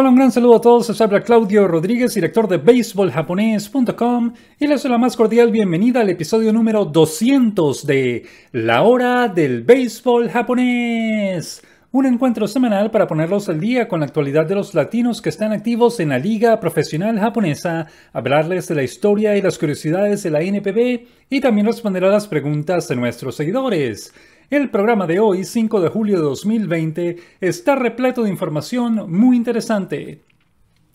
Hola, un gran saludo a todos. Les habla Claudio Rodríguez, director de BaseballJaponés.com y les doy la más cordial bienvenida al episodio número 200 de La Hora del Béisbol Japonés. Un encuentro semanal para ponerlos al día con la actualidad de los latinos que están activos en la liga profesional japonesa, hablarles de la historia y las curiosidades de la NPB y también responder a las preguntas de nuestros seguidores. El programa de hoy, 5 de julio de 2020, está repleto de información muy interesante.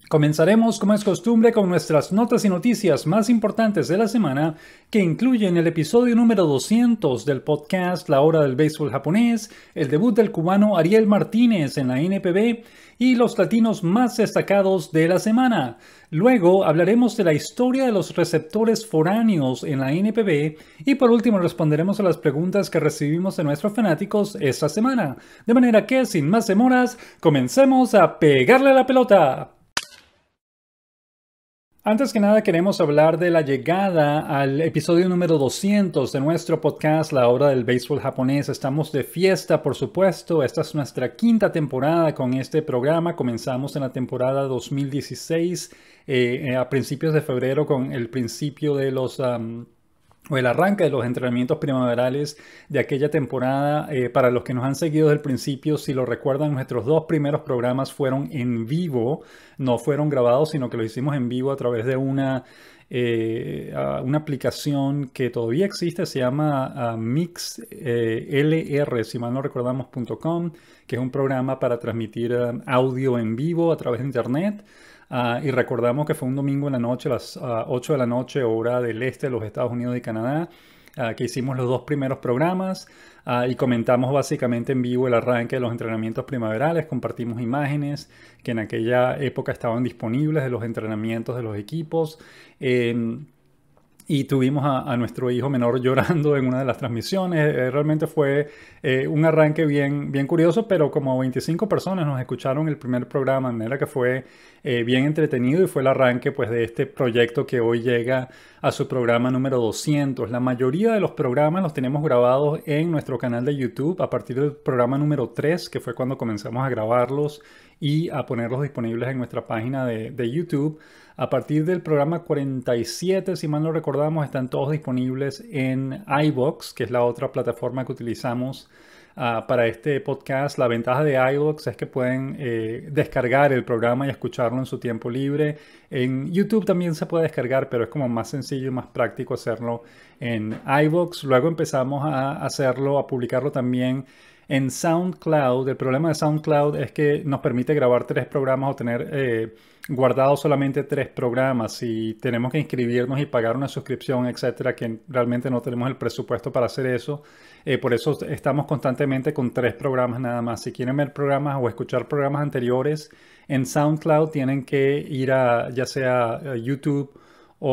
Comenzaremos, como es costumbre, con nuestras notas y noticias más importantes de la semana, que incluyen el episodio número 200 del podcast La Hora del Béisbol Japonés, el debut del cubano Ariel Martínez en la NPB y los latinos más destacados de la semana. Luego hablaremos de la historia de los receptores foráneos en la NPB y por último responderemos a las preguntas que recibimos de nuestros fanáticos esta semana. De manera que, sin más demoras, comencemos a pegarle la pelota. Antes que nada queremos hablar de la llegada al episodio número 200 de nuestro podcast La Hora del Béisbol Japonés. Estamos de fiesta, por supuesto. Esta es nuestra quinta temporada con este programa. Comenzamos en la temporada 2016 eh, a principios de febrero con el principio de los... o el arranque de los entrenamientos primaverales de aquella temporada. Eh, para los que nos han seguido desde el principio, si lo recuerdan, nuestros dos primeros programas fueron en vivo, no fueron grabados, sino que los hicimos en vivo a través de una, eh, una aplicación que todavía existe, se llama ah, MixLR, si mal no recordamos, .com, que es un programa para transmitir ah, audio en vivo a través de Internet. Ah, y recordamos que fue un domingo en la noche, a las 8 ah, de la noche, hora del este de los Estados Unidos y Canadá, ah, que hicimos los dos primeros programas y comentamos básicamente en vivo el arranque de los entrenamientos primaverales, compartimos imágenes que en aquella época estaban disponibles de los entrenamientos de los equipos y tuvimos a, nuestro hijo menor llorando en una de las transmisiones. Eh, realmente fue eh, un arranque bien, bien curioso, pero como 25 personas nos escucharon el primer programa, de manera que fue eh, bien entretenido y fue el arranque pues, de este proyecto que hoy llega a su programa número 200. La mayoría de los programas los tenemos grabados en nuestro canal de YouTube a partir del programa número 3, que fue cuando comenzamos a grabarlos y a ponerlos disponibles en nuestra página de, de YouTube. A partir del programa 47, si mal no recordamos, están todos disponibles en iBox, que es la otra plataforma que utilizamos ah, para este podcast. La ventaja de iBox es que pueden eh, descargar el programa y escucharlo en su tiempo libre. En YouTube también se puede descargar, pero es como más sencillo y más práctico hacerlo en iBox. Luego empezamos a hacerlo, a publicarlo también en SoundCloud, el problema de SoundCloud es que nos permite grabar tres programas o tener eh, guardados solamente tres programas Si tenemos que inscribirnos y pagar una suscripción, etcétera, que realmente no tenemos el presupuesto para hacer eso. Eh, por eso estamos constantemente con tres programas nada más. Si quieren ver programas o escuchar programas anteriores en SoundCloud, tienen que ir a ya sea eh, YouTube um,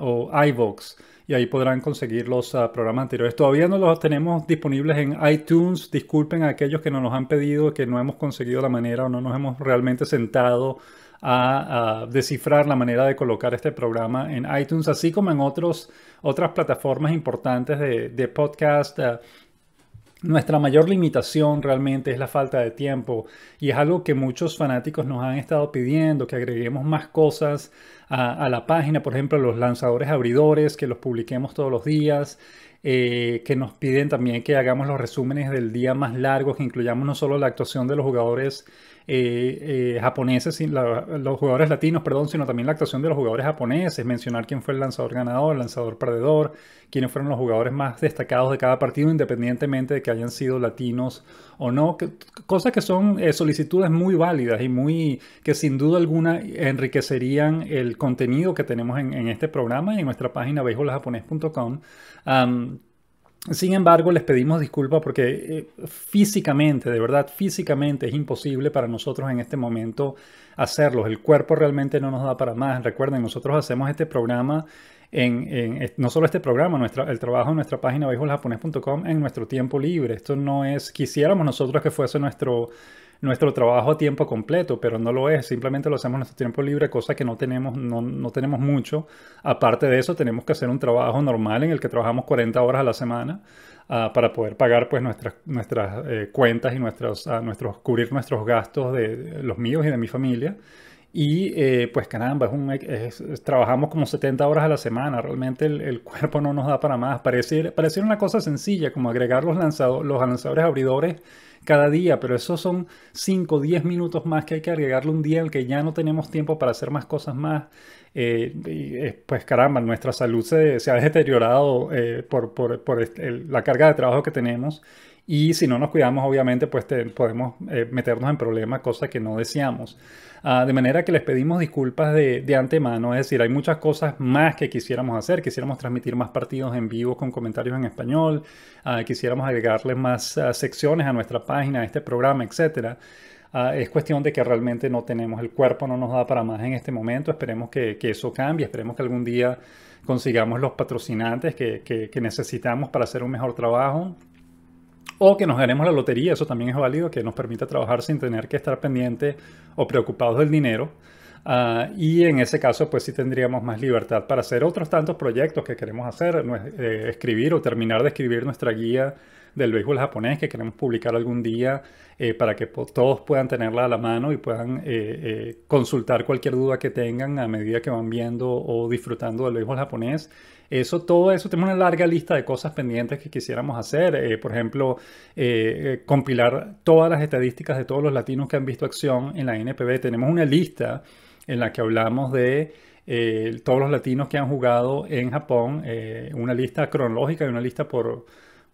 o iVoox y ahí podrán conseguir los ah, programas anteriores. Todavía no los tenemos disponibles en iTunes. Disculpen a aquellos que no nos han pedido, que no hemos conseguido la manera o no nos hemos realmente sentado a, descifrar la manera de colocar este programa en iTunes, así como en otros, otras plataformas importantes de, podcast. Ah, nuestra mayor limitación realmente es la falta de tiempo y es algo que muchos fanáticos nos han estado pidiendo, que agreguemos más cosas a, la página, por ejemplo, los lanzadores abridores, que los publiquemos todos los días, eh, que nos piden también que hagamos los resúmenes del día más largos, que incluyamos no solo la actuación de los jugadores eh, eh, japoneses, los jugadores latinos, perdón, sino también la actuación de los jugadores japoneses, mencionar quién fue el lanzador ganador, el lanzador perdedor, quiénes fueron los jugadores más destacados de cada partido, independientemente de que hayan sido latinos o no, cosas que son eh, solicitudes muy válidas y muy que sin duda alguna enriquecerían el contenido que tenemos en, este programa y en nuestra página beisbolajaponés.com. Sin embargo, les pedimos disculpas porque eh, físicamente, de verdad, físicamente es imposible para nosotros en este momento hacerlos. El cuerpo realmente no nos da para más. Recuerden, nosotros hacemos este programa en, no solo este programa, el trabajo en nuestra página bajolajaponés.com en nuestro tiempo libre. Esto no es, quisiéramos nosotros que fuese nuestro, nuestro trabajo a tiempo completo, pero no lo es, simplemente lo hacemos en nuestro tiempo libre, cosa que no tenemos, no, tenemos mucho. Aparte de eso, tenemos que hacer un trabajo normal en el que trabajamos 40 horas a la semana ah, para poder pagar pues, nuestras, nuestras eh, cuentas y nuestros, ah, nuestros, cubrir nuestros gastos de, los míos y de mi familia. Y eh, pues caramba, es un, trabajamos como 70 horas a la semana, realmente el, cuerpo no nos da para más. Parece una cosa sencilla como agregar los, lanzado, los lanzadores abridores cada día, pero esos son 5 o 10 minutos más que hay que agregarle un día al que ya no tenemos tiempo para hacer más cosas más. Eh, eh, pues caramba, nuestra salud se, ha deteriorado eh, por, la carga de trabajo que tenemos y si no nos cuidamos, obviamente, pues podemos meternos en problemas, cosas que no deseamos. Ah, de manera que les pedimos disculpas de, antemano, es decir, hay muchas cosas más que quisiéramos hacer, quisiéramos transmitir más partidos en vivo con comentarios en español, ah, quisiéramos agregarles más ah, secciones a nuestra página, a este programa, etc. es cuestión de que realmente no tenemos, el cuerpo no nos da para más en este momento. Esperemos que, eso cambie, esperemos que algún día consigamos los patrocinantes que necesitamos para hacer un mejor trabajo. O que nos ganemos la lotería, eso también es válido, que nos permita trabajar sin tener que estar pendiente o preocupados del dinero. Ah, y en ese caso, pues sí tendríamos más libertad para hacer otros tantos proyectos que queremos hacer, eh, escribir o terminar de escribir nuestra guía del béisbol japonés que queremos publicar algún día eh, para que todos puedan tenerla a la mano y puedan eh, eh, consultar cualquier duda que tengan a medida que van viendo o disfrutando del béisbol japonés. Eso, todo eso, tenemos una larga lista de cosas pendientes que quisiéramos hacer. por ejemplo, compilar todas las estadísticas de todos los latinos que han visto acción en la NPB. Tenemos una lista en la que hablamos de todos los latinos que han jugado en Japón, una lista cronológica y una lista por,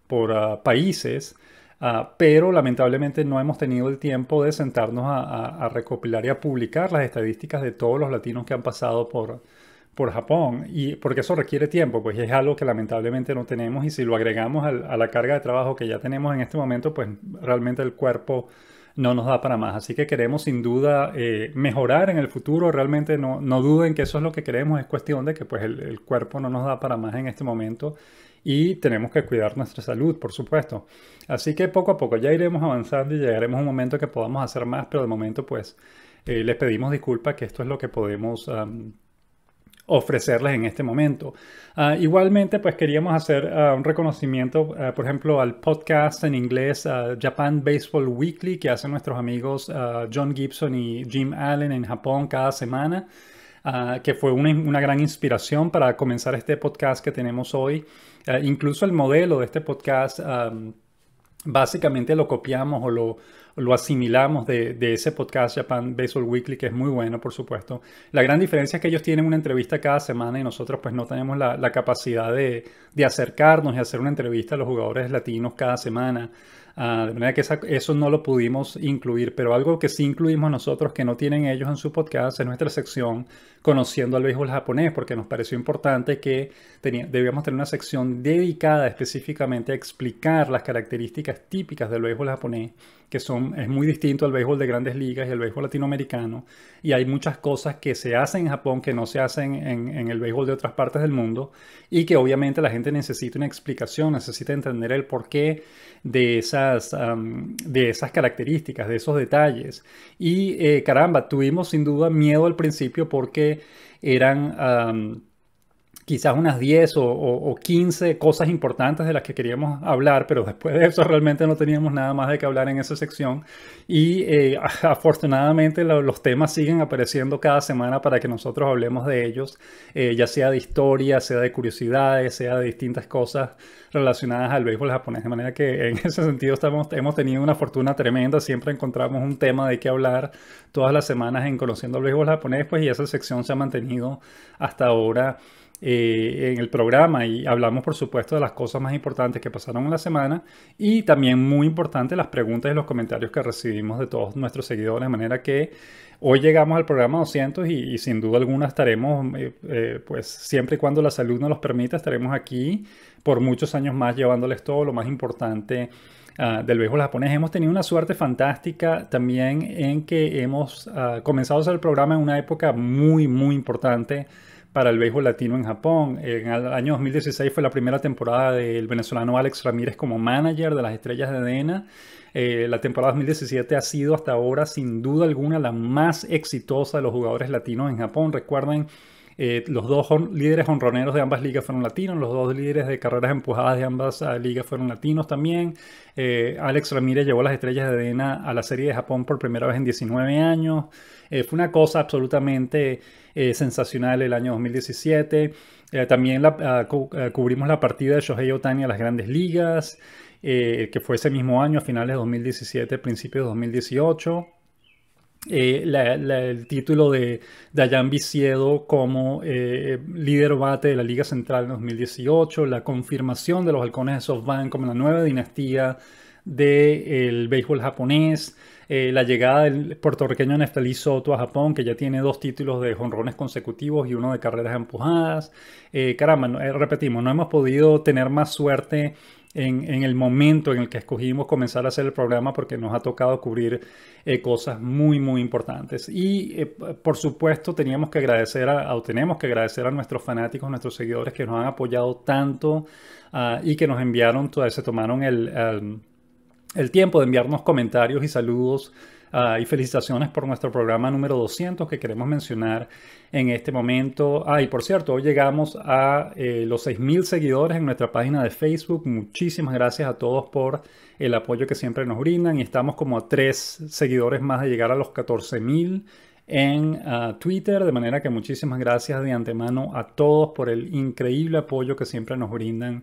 por ah, países, ah, pero lamentablemente no hemos tenido el tiempo de sentarnos a, recopilar y a publicar las estadísticas de todos los latinos que han pasado por, por Japón, y porque eso requiere tiempo, pues es algo que lamentablemente no tenemos y si lo agregamos a la carga de trabajo que ya tenemos en este momento, pues realmente el cuerpo no nos da para más. Así que queremos sin duda eh, mejorar en el futuro. Realmente no, no, duden que eso es lo que queremos. Es cuestión de que pues, el, cuerpo no nos da para más en este momento y tenemos que cuidar nuestra salud, por supuesto. Así que poco a poco ya iremos avanzando y llegaremos a un momento que podamos hacer más, pero de momento pues eh, les pedimos disculpas que esto es lo que podemos... ofrecerles en este momento. Ah, igualmente, pues queríamos hacer ah, un reconocimiento, ah, por ejemplo, al podcast en inglés Japan Baseball Weekly que hacen nuestros amigos John Gibson y Jim Allen en Japón cada semana, que fue una gran inspiración para comenzar este podcast que tenemos hoy. Eh, incluso el modelo de este podcast básicamente lo copiamos o lo, asimilamos de, ese podcast Japan Baseball Weekly, que es muy bueno, por supuesto. La gran diferencia es que ellos tienen una entrevista cada semana y nosotros pues no tenemos la, capacidad de, acercarnos y hacer una entrevista a los jugadores latinos cada semana. Ah, de manera que eso no lo pudimos incluir, pero algo que sí incluimos nosotros que no tienen ellos en su podcast es nuestra sección Conociendo al béisbol japonés, porque nos pareció importante que debíamos tener una sección dedicada específicamente a explicar las características típicas del béisbol japonés, que son, es muy distinto al béisbol de grandes ligas y el béisbol latinoamericano, y hay muchas cosas que se hacen en Japón que no se hacen en, en el béisbol de otras partes del mundo, y que obviamente la gente necesita una explicación, necesita entender el porqué de esa de esas características, de esos detalles. Y eh, caramba, tuvimos sin duda miedo al principio porque eran quizás unas 10 o, 15 cosas importantes de las que queríamos hablar, pero después de eso realmente no teníamos nada más de qué hablar en esa sección. Y eh, afortunadamente los temas siguen apareciendo cada semana para que nosotros hablemos de ellos, eh, ya sea de historia, sea de curiosidades, sea de distintas cosas relacionadas al béisbol japonés. De manera que en ese sentido estamos, hemos tenido una fortuna tremenda, siempre encontramos un tema de qué hablar todas las semanas en Conociendo el Béisbol Japonés, pues y esa sección se ha mantenido hasta ahora eh, en el programa y hablamos por supuesto de las cosas más importantes que pasaron en la semana y también muy importante las preguntas y los comentarios que recibimos de todos nuestros seguidores, de manera que hoy llegamos al programa 200 y, sin duda alguna estaremos, eh, eh, pues siempre y cuando la salud nos los permita, estaremos aquí por muchos años más llevándoles todo lo más importante. Ah, del viejo japonés. Hemos tenido una suerte fantástica también en que hemos ah, comenzado a hacer el programa en una época muy, muy importante para el béisbol latino en Japón. En el año 2016 fue la primera temporada del venezolano Alex Ramírez como manager de las Estrellas de Dena. Eh, la temporada 2017 ha sido hasta ahora sin duda alguna la más exitosa de los jugadores latinos en Japón. Recuerden, eh, los dos líderes honroneros de ambas ligas fueron latinos, los dos líderes de carreras empujadas de ambas eh, ligas fueron latinos también. Alex Ramírez llevó las estrellas de Dena a la Serie de Japón por primera vez en 19 años. fue una cosa absolutamente eh, sensacional el año 2017. Eh, también ah, eh, cubrimos la partida de Shohei Otani a las grandes ligas, que fue ese mismo año, a finales de 2017, principios de 2018. el título de Dayan Viciedo como líder bate de la Liga Central en 2018, la confirmación de los halcones de SoftBank como la nueva dinastía del béisbol japonés, eh, la llegada del puertorriqueño Neftalí Soto a Japón, que ya tiene dos títulos de jonrones consecutivos y uno de carreras empujadas. Eh, caramba, eh, repetimos, no hemos podido tener más suerte en, el momento en el que escogimos comenzar a hacer el programa porque nos ha tocado cubrir cosas muy, muy importantes. Y por supuesto teníamos que agradecer a, o tenemos que agradecer a nuestros fanáticos, nuestros seguidores que nos han apoyado tanto ah, y que nos enviaron, se tomaron el el tiempo de enviarnos comentarios y saludos ah, y felicitaciones por nuestro programa número 200 que queremos mencionar en este momento. Ah, y por cierto, hoy llegamos a eh, los los 6.000 seguidores en nuestra página de Facebook. Muchísimas gracias a todos por el apoyo que siempre nos brindan y estamos como a tres seguidores más de llegar a los 14.000 en ah, Twitter, de manera que muchísimas gracias de antemano a todos por el increíble apoyo que siempre nos brindan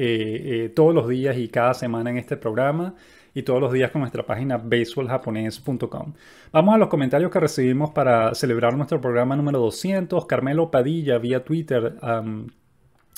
eh, eh, todos los días y cada semana en este programa y todos los días con nuestra página baseballjaponés.com. Vamos a los comentarios que recibimos para celebrar nuestro programa número 200. Carmelo Padilla vía Twitter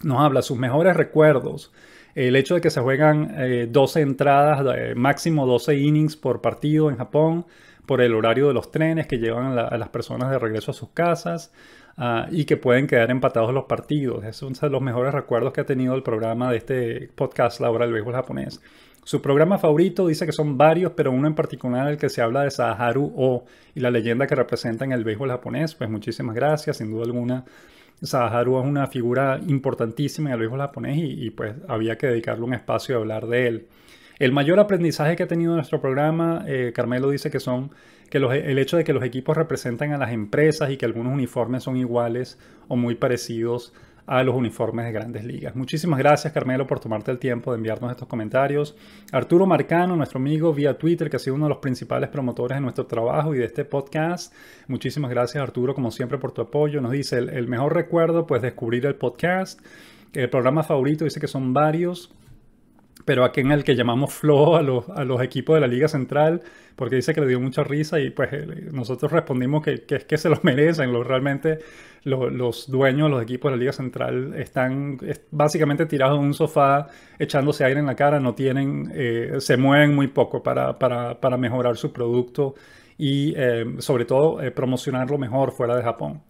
nos habla sus mejores recuerdos. El hecho de que se juegan 12 eh, entradas, máximo 12 innings por partido en Japón, por el horario de los trenes que llevan a las personas de regreso a sus casas. Ah, y que pueden quedar empatados los partidos. Es uno de los mejores recuerdos que ha tenido el programa de este podcast, La Hora del Béisbol Japonés. Su programa favorito dice que son varios, pero uno en particular el que se habla de Saharu O y la leyenda que representa en el béisbol japonés. Pues muchísimas gracias, sin duda alguna. Saharu es una figura importantísima en el béisbol japonés y pues había que dedicarle un espacio a hablar de él. El mayor aprendizaje que ha tenido nuestro programa, eh, Carmelo dice que son que el hecho de que los equipos representan a las empresas y que algunos uniformes son iguales o muy parecidos a los uniformes de grandes ligas. Muchísimas gracias Carmelo por tomarte el tiempo de enviarnos estos comentarios. Arturo Marcano, nuestro amigo vía Twitter, que ha sido uno de los principales promotores de nuestro trabajo y de este podcast. Muchísimas gracias Arturo, como siempre, por tu apoyo. Nos dice, el mejor recuerdo, pues descubrir el podcast. El programa favorito dice que son varios pero aquí en el que llamamos flow a los, equipos de la Liga Central, porque dice que le dio mucha risa y pues eh, nosotros respondimos que, es que se los merecen, realmente los dueños de los equipos de la Liga Central están básicamente tirados en un sofá, echándose aire en la cara, no tienen, eh, se mueven muy poco para, mejorar su producto y eh, sobre todo promocionarlo mejor fuera de Japón.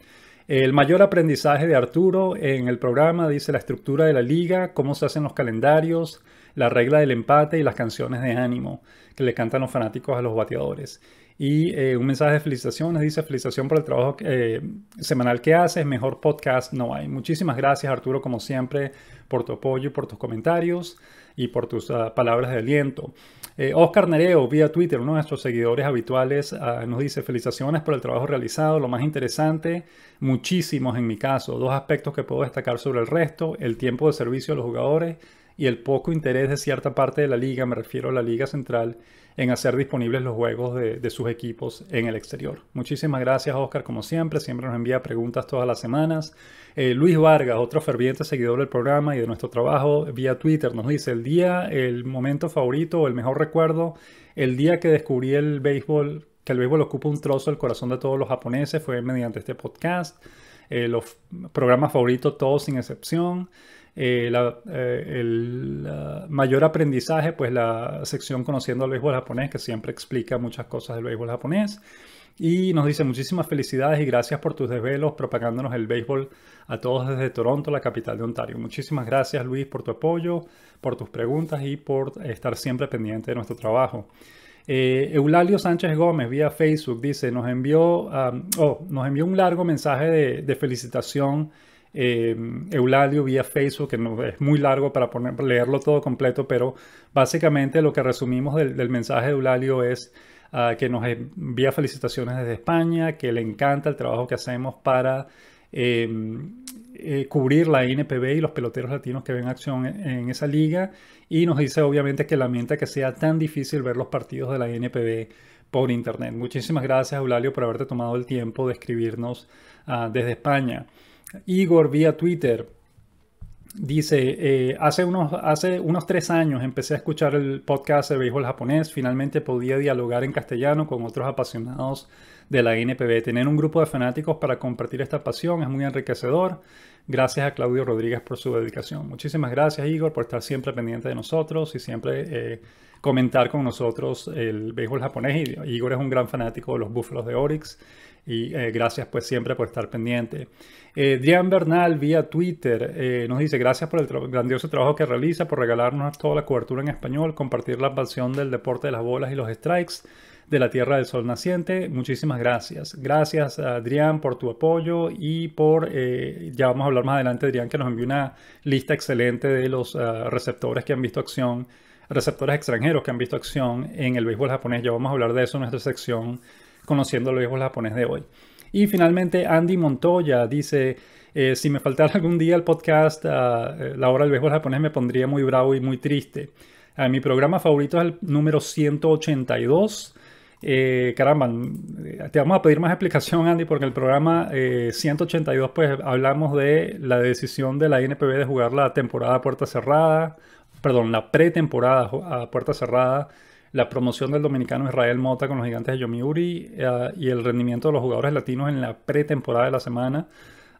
El mayor aprendizaje de Arturo en el programa dice la estructura de la liga, cómo se hacen los calendarios, la regla del empate y las canciones de ánimo que le cantan los fanáticos a los bateadores. Y eh, un mensaje de felicitaciones, dice felicitación por el trabajo eh, semanal que haces, mejor podcast no hay. Muchísimas gracias Arturo, como siempre, por tu apoyo, por tus comentarios y por tus ah, palabras de aliento. Eh, Oscar Nereo, vía Twitter, uno de nuestros seguidores habituales, ah, nos dice felicitaciones por el trabajo realizado, lo más interesante, muchísimos en mi caso, dos aspectos que puedo destacar sobre el resto, el tiempo de servicio de los jugadores y el poco interés de cierta parte de la liga, me refiero a la liga central, en hacer disponibles los juegos de, sus equipos en el exterior. Muchísimas gracias Oscar, como siempre, siempre nos envía preguntas todas las semanas. Eh, Luis Vargas, otro ferviente seguidor del programa y de nuestro trabajo vía Twitter, nos dice el día, el momento favorito, o el mejor recuerdo, el día que descubrí el béisbol, que el béisbol ocupa un trozo del corazón de todos los japoneses, fue mediante este podcast. Eh, los programas favoritos todos sin excepción. Eh, eh, el mayor aprendizaje, pues la sección Conociendo el Béisbol Japonés, que siempre explica muchas cosas del béisbol japonés. Y nos dice muchísimas felicidades y gracias por tus desvelos propagándonos el béisbol a todos desde Toronto, la capital de Ontario. Muchísimas gracias Luis por tu apoyo, por tus preguntas y por estar siempre pendiente de nuestro trabajo. Eh, Eulalio Sánchez Gómez vía Facebook dice, nos envió, oh, nos envió un largo mensaje de felicitación Em, Eulalio vía Facebook, que no, es muy largo para leerlo todo completo, pero básicamente lo que resumimos del, mensaje de Eulalio es ah, que nos envía felicitaciones desde España, que le encanta el trabajo que hacemos para em, eh, cubrir la NPB y los peloteros latinos que ven acción en, esa liga y nos dice obviamente que lamenta que sea tan difícil ver los partidos de la NPB por internet. Muchísimas gracias Eulalio por haberte tomado el tiempo de escribirnos ah, desde España. Igor vía Twitter dice, eh, hace, unos, hace unos tres años empecé a escuchar el podcast de béisbol japonés, finalmente podía dialogar en castellano con otros apasionados de la NPB. Tener un grupo de fanáticos para compartir esta pasión es muy enriquecedor. Gracias a Claudio Rodríguez por su dedicación. Muchísimas gracias Igor por estar siempre pendiente de nosotros y siempre eh, comentar con nosotros el béisbol japonés. Igor es un gran fanático de los Búfalos de Oryx y eh, gracias pues siempre por estar pendiente. Eh, Drian Bernal vía Twitter eh, nos dice gracias por el grandioso trabajo que realiza, por regalarnos toda la cobertura en español, compartir la pasión del deporte de las bolas y los strikes de la Tierra del Sol Naciente. Muchísimas gracias. Gracias Adrián por tu apoyo y por, ya vamos a hablar más adelante, Adrián, que nos envió una lista excelente de los ah, receptores que han visto acción receptores extranjeros que han visto acción en el béisbol japonés. Ya vamos a hablar de eso en nuestra sección conociendo el viejo japonés de hoy. Y finalmente Andy Montoya dice, eh, si me faltara algún día el podcast, ah, eh, la hora del viejo japonés me pondría muy bravo y muy triste. Ah, mi programa favorito es el número 182. Eh, caramba, mm, te vamos a pedir más explicación, Andy, porque el programa 182, pues hablamos de la decisión de la NPB de jugar la temporada a puerta cerrada, perdón, la pretemporada a puerta cerrada la promoción del dominicano Israel Mota con los gigantes de Yomiuri eh, y el rendimiento de los jugadores latinos en la pretemporada de la semana.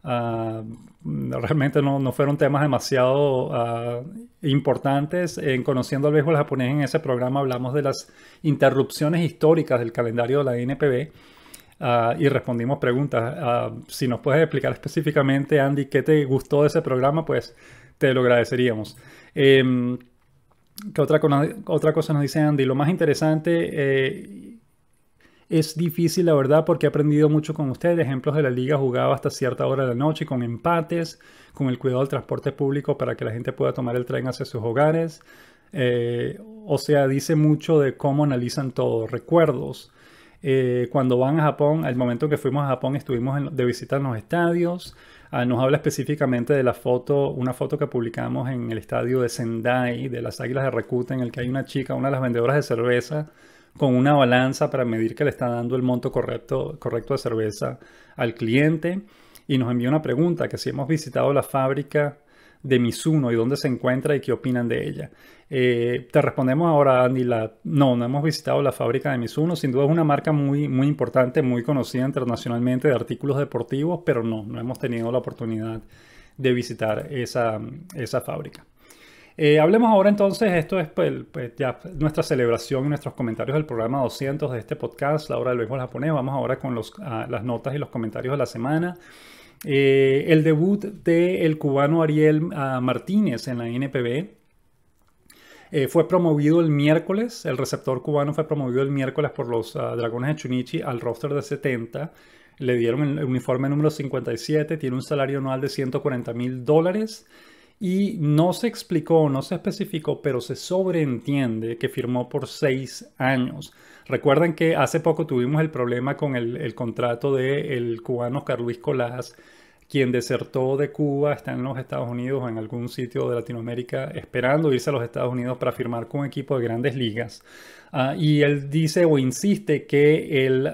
Ah, realmente no, fueron temas demasiado ah, importantes. En Conociendo al Béisbol Japonés, en ese programa hablamos de las interrupciones históricas del calendario de la NPB. Ah, y respondimos preguntas. si nos puedes explicar específicamente, Andy, qué te gustó de ese programa, pues te lo agradeceríamos. Em, que otra, cosa nos dice Andy? Lo más interesante eh, es difícil, la verdad, porque he aprendido mucho con ustedes. Ejemplos de la liga jugaba hasta cierta hora de la noche con empates, con el cuidado del transporte público para que la gente pueda tomar el tren hacia sus hogares. Eh, o sea, dice mucho de cómo analizan todo, recuerdos. Eh, cuando van a Japón, al momento que fuimos a Japón estuvimos de visita en los estadios, Ah, nos habla específicamente de la foto, una foto que publicamos en el estadio de Sendai, de las Águilas de Recuta, en el que hay una chica, una de las vendedoras de cerveza, con una balanza para medir que le está dando el monto correcto, correcto de cerveza al cliente. Y nos envía una pregunta, que si hemos visitado la fábrica de Mizuno y dónde se encuentra y qué opinan de ella. Eh, te respondemos ahora, Andy. La, no, no hemos visitado la fábrica de Mizuno. Sin duda es una marca muy, muy importante, muy conocida internacionalmente de artículos deportivos, pero no, no hemos tenido la oportunidad de visitar esa, fábrica. Eh, hablemos ahora entonces, esto es pues, pues, nuestra celebración y nuestros comentarios del programa 200 de este podcast, La Hora del Béisbol Japonés. Vamos ahora con los, las notas y los comentarios de la semana. Eh, el debut del cubano Ariel ah, Martínez en la NPB. Eh, fue promovido el miércoles, el receptor cubano fue promovido el miércoles por los ah, Dragones de Chunichi al roster de 70. Le dieron el uniforme número 57, tiene un salario anual de 140 mil dólares. Y no se explicó, no se especificó, pero se sobreentiende que firmó por seis años. Recuerden que hace poco tuvimos el problema con el, contrato del cubano Carlos Colás, quien desertó de Cuba, está en los Estados Unidos o en algún sitio de Latinoamérica esperando irse a los Estados Unidos para firmar con un equipo de grandes ligas. Ah, y él dice o insiste que él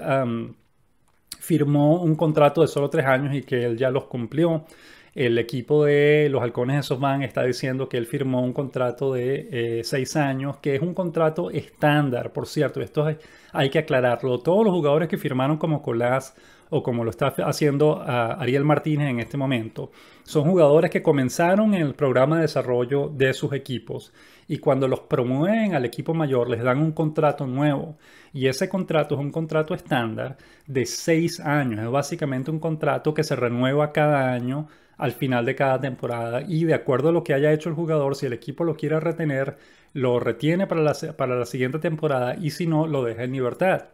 firmó un contrato de solo tres años y que él ya los cumplió. El equipo de los halcones de Softbank está diciendo que él firmó un contrato de eh, seis años, que es un contrato estándar, por cierto. Esto hay, que aclararlo. Todos los jugadores que firmaron como Colás o como lo está haciendo ah, Ariel Martínez en este momento, son jugadores que comenzaron en el programa de desarrollo de sus equipos y cuando los promueven al equipo mayor les dan un contrato nuevo y ese contrato es un contrato estándar de seis años. Es básicamente un contrato que se renueva cada año al final de cada temporada y de acuerdo a lo que haya hecho el jugador, si el equipo lo quiere retener, lo retiene para la, siguiente temporada y si no, lo deja en libertad.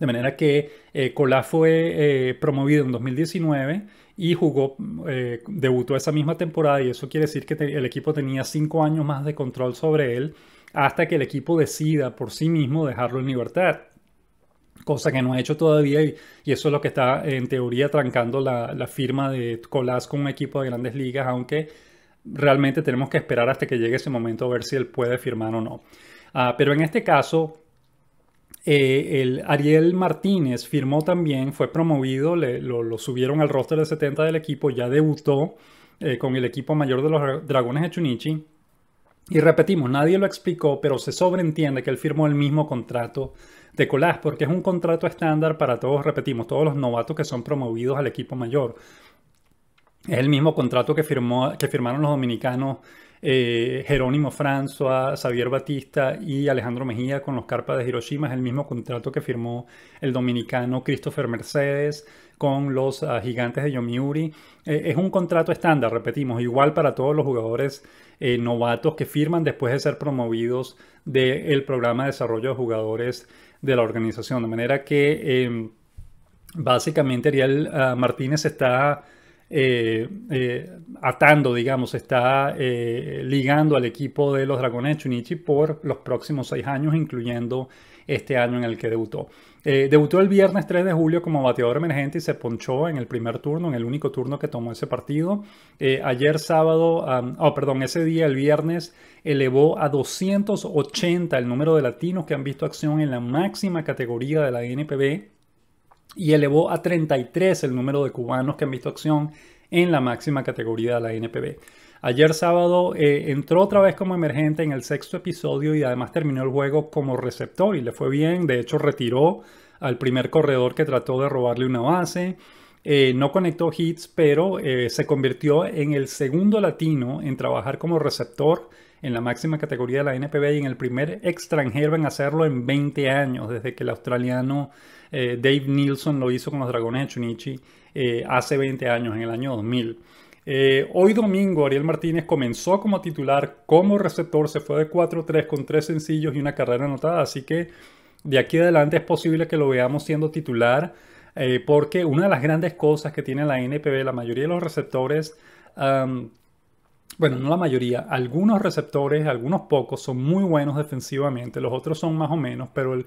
De manera que eh, Colá fue eh, promovido en 2019 y jugó, eh, debutó esa misma temporada y eso quiere decir que el equipo tenía cinco años más de control sobre él hasta que el equipo decida por sí mismo dejarlo en libertad cosa que no ha hecho todavía y, eso es lo que está en teoría trancando la, firma de Colas con un equipo de grandes ligas, aunque realmente tenemos que esperar hasta que llegue ese momento a ver si él puede firmar o no. Ah, pero en este caso, eh, el Ariel Martínez firmó también, fue promovido, lo, subieron al roster de 70 del equipo, ya debutó eh, con el equipo mayor de los Dragones de Chunichi. Y repetimos, nadie lo explicó, pero se sobreentiende que él firmó el mismo contrato de porque es un contrato estándar para todos, repetimos, todos los novatos que son promovidos al equipo mayor. Es el mismo contrato que, firmó, que firmaron los dominicanos eh, Jerónimo François, Xavier Batista y Alejandro Mejía con los Carpas de Hiroshima. Es el mismo contrato que firmó el dominicano Christopher Mercedes con los ah, gigantes de Yomiuri. Eh, es un contrato estándar, repetimos, igual para todos los jugadores eh, novatos que firman después de ser promovidos del programa de desarrollo de jugadores de la organización. De manera que em, básicamente Ariel ah, Martínez está eh, eh, atando, digamos, está eh, ligando al equipo de los Dragones de Chunichi por los próximos seis años, incluyendo este año en el que debutó. Eh, debutó el viernes 3 de julio como bateador emergente y se ponchó en el primer turno, en el único turno que tomó ese partido. Eh, ayer sábado, oh, perdón, ese día, el viernes, elevó a 280 el número de latinos que han visto acción en la máxima categoría de la NPB y elevó a 33 el número de cubanos que han visto acción en la máxima categoría de la NPB. Ayer sábado eh, entró otra vez como emergente en el sexto episodio y además terminó el juego como receptor y le fue bien. De hecho, retiró al primer corredor que trató de robarle una base. Eh, no conectó hits, pero eh, se convirtió en el segundo latino en trabajar como receptor en la máxima categoría de la NPB y en el primer extranjero en hacerlo en 20 años, desde que el australiano Dave Nilsson lo hizo con los Dragones de Chunichi hace 20 años, en el año 2000. Eh, hoy domingo Ariel Martínez comenzó como titular, como receptor, se fue de 4-3 con tres sencillos y una carrera anotada, así que de aquí adelante es posible que lo veamos siendo titular, eh, porque una de las grandes cosas que tiene la NPB, la mayoría de los receptores, bueno, no la mayoría, algunos receptores, algunos pocos son muy buenos defensivamente, los otros son más o menos, pero el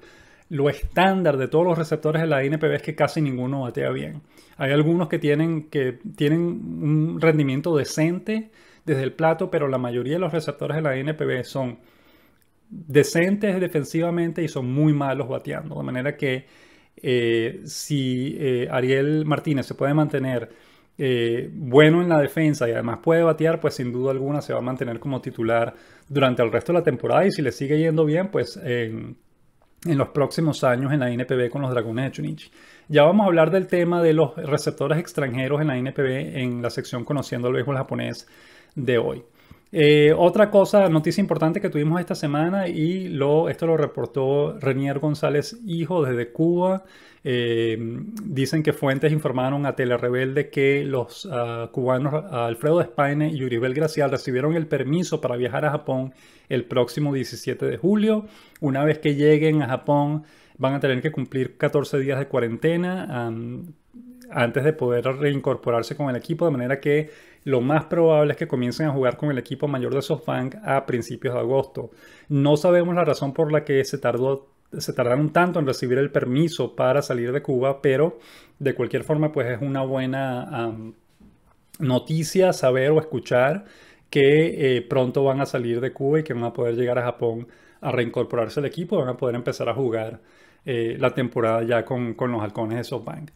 lo estándar de todos los receptores de la NPB es que casi ninguno batea bien. Hay algunos que tienen, que tienen un rendimiento decente desde el plato, pero la mayoría de los receptores de la NPB son decentes defensivamente y son muy malos bateando. De manera que eh, si eh, Ariel Martínez se puede mantener eh, bueno en la defensa y además puede batear, pues sin duda alguna se va a mantener como titular durante el resto de la temporada y si le sigue yendo bien, pues... en en los próximos años en la NPB con los dragones de Chunichi. Ya vamos a hablar del tema de los receptores extranjeros en la NPB en la sección Conociendo al béisbol japonés de hoy. Eh, otra cosa, noticia importante que tuvimos esta semana y lo, esto lo reportó Renier González Hijo desde Cuba. Eh, dicen que fuentes informaron a Telerebelde que los ah, cubanos Alfredo Espaine y Uribel Gracial recibieron el permiso para viajar a Japón el próximo 17 de julio. Una vez que lleguen a Japón van a tener que cumplir 14 días de cuarentena antes de poder reincorporarse con el equipo, de manera que lo más probable es que comiencen a jugar con el equipo mayor de SoftBank a principios de agosto. No sabemos la razón por la que se tardó se tardaron tanto en recibir el permiso para salir de Cuba, pero de cualquier forma pues es una buena noticia saber o escuchar que eh, pronto van a salir de Cuba y que van a poder llegar a Japón a reincorporarse al equipo, van a poder empezar a jugar eh, la temporada ya con, con los halcones de SoftBank.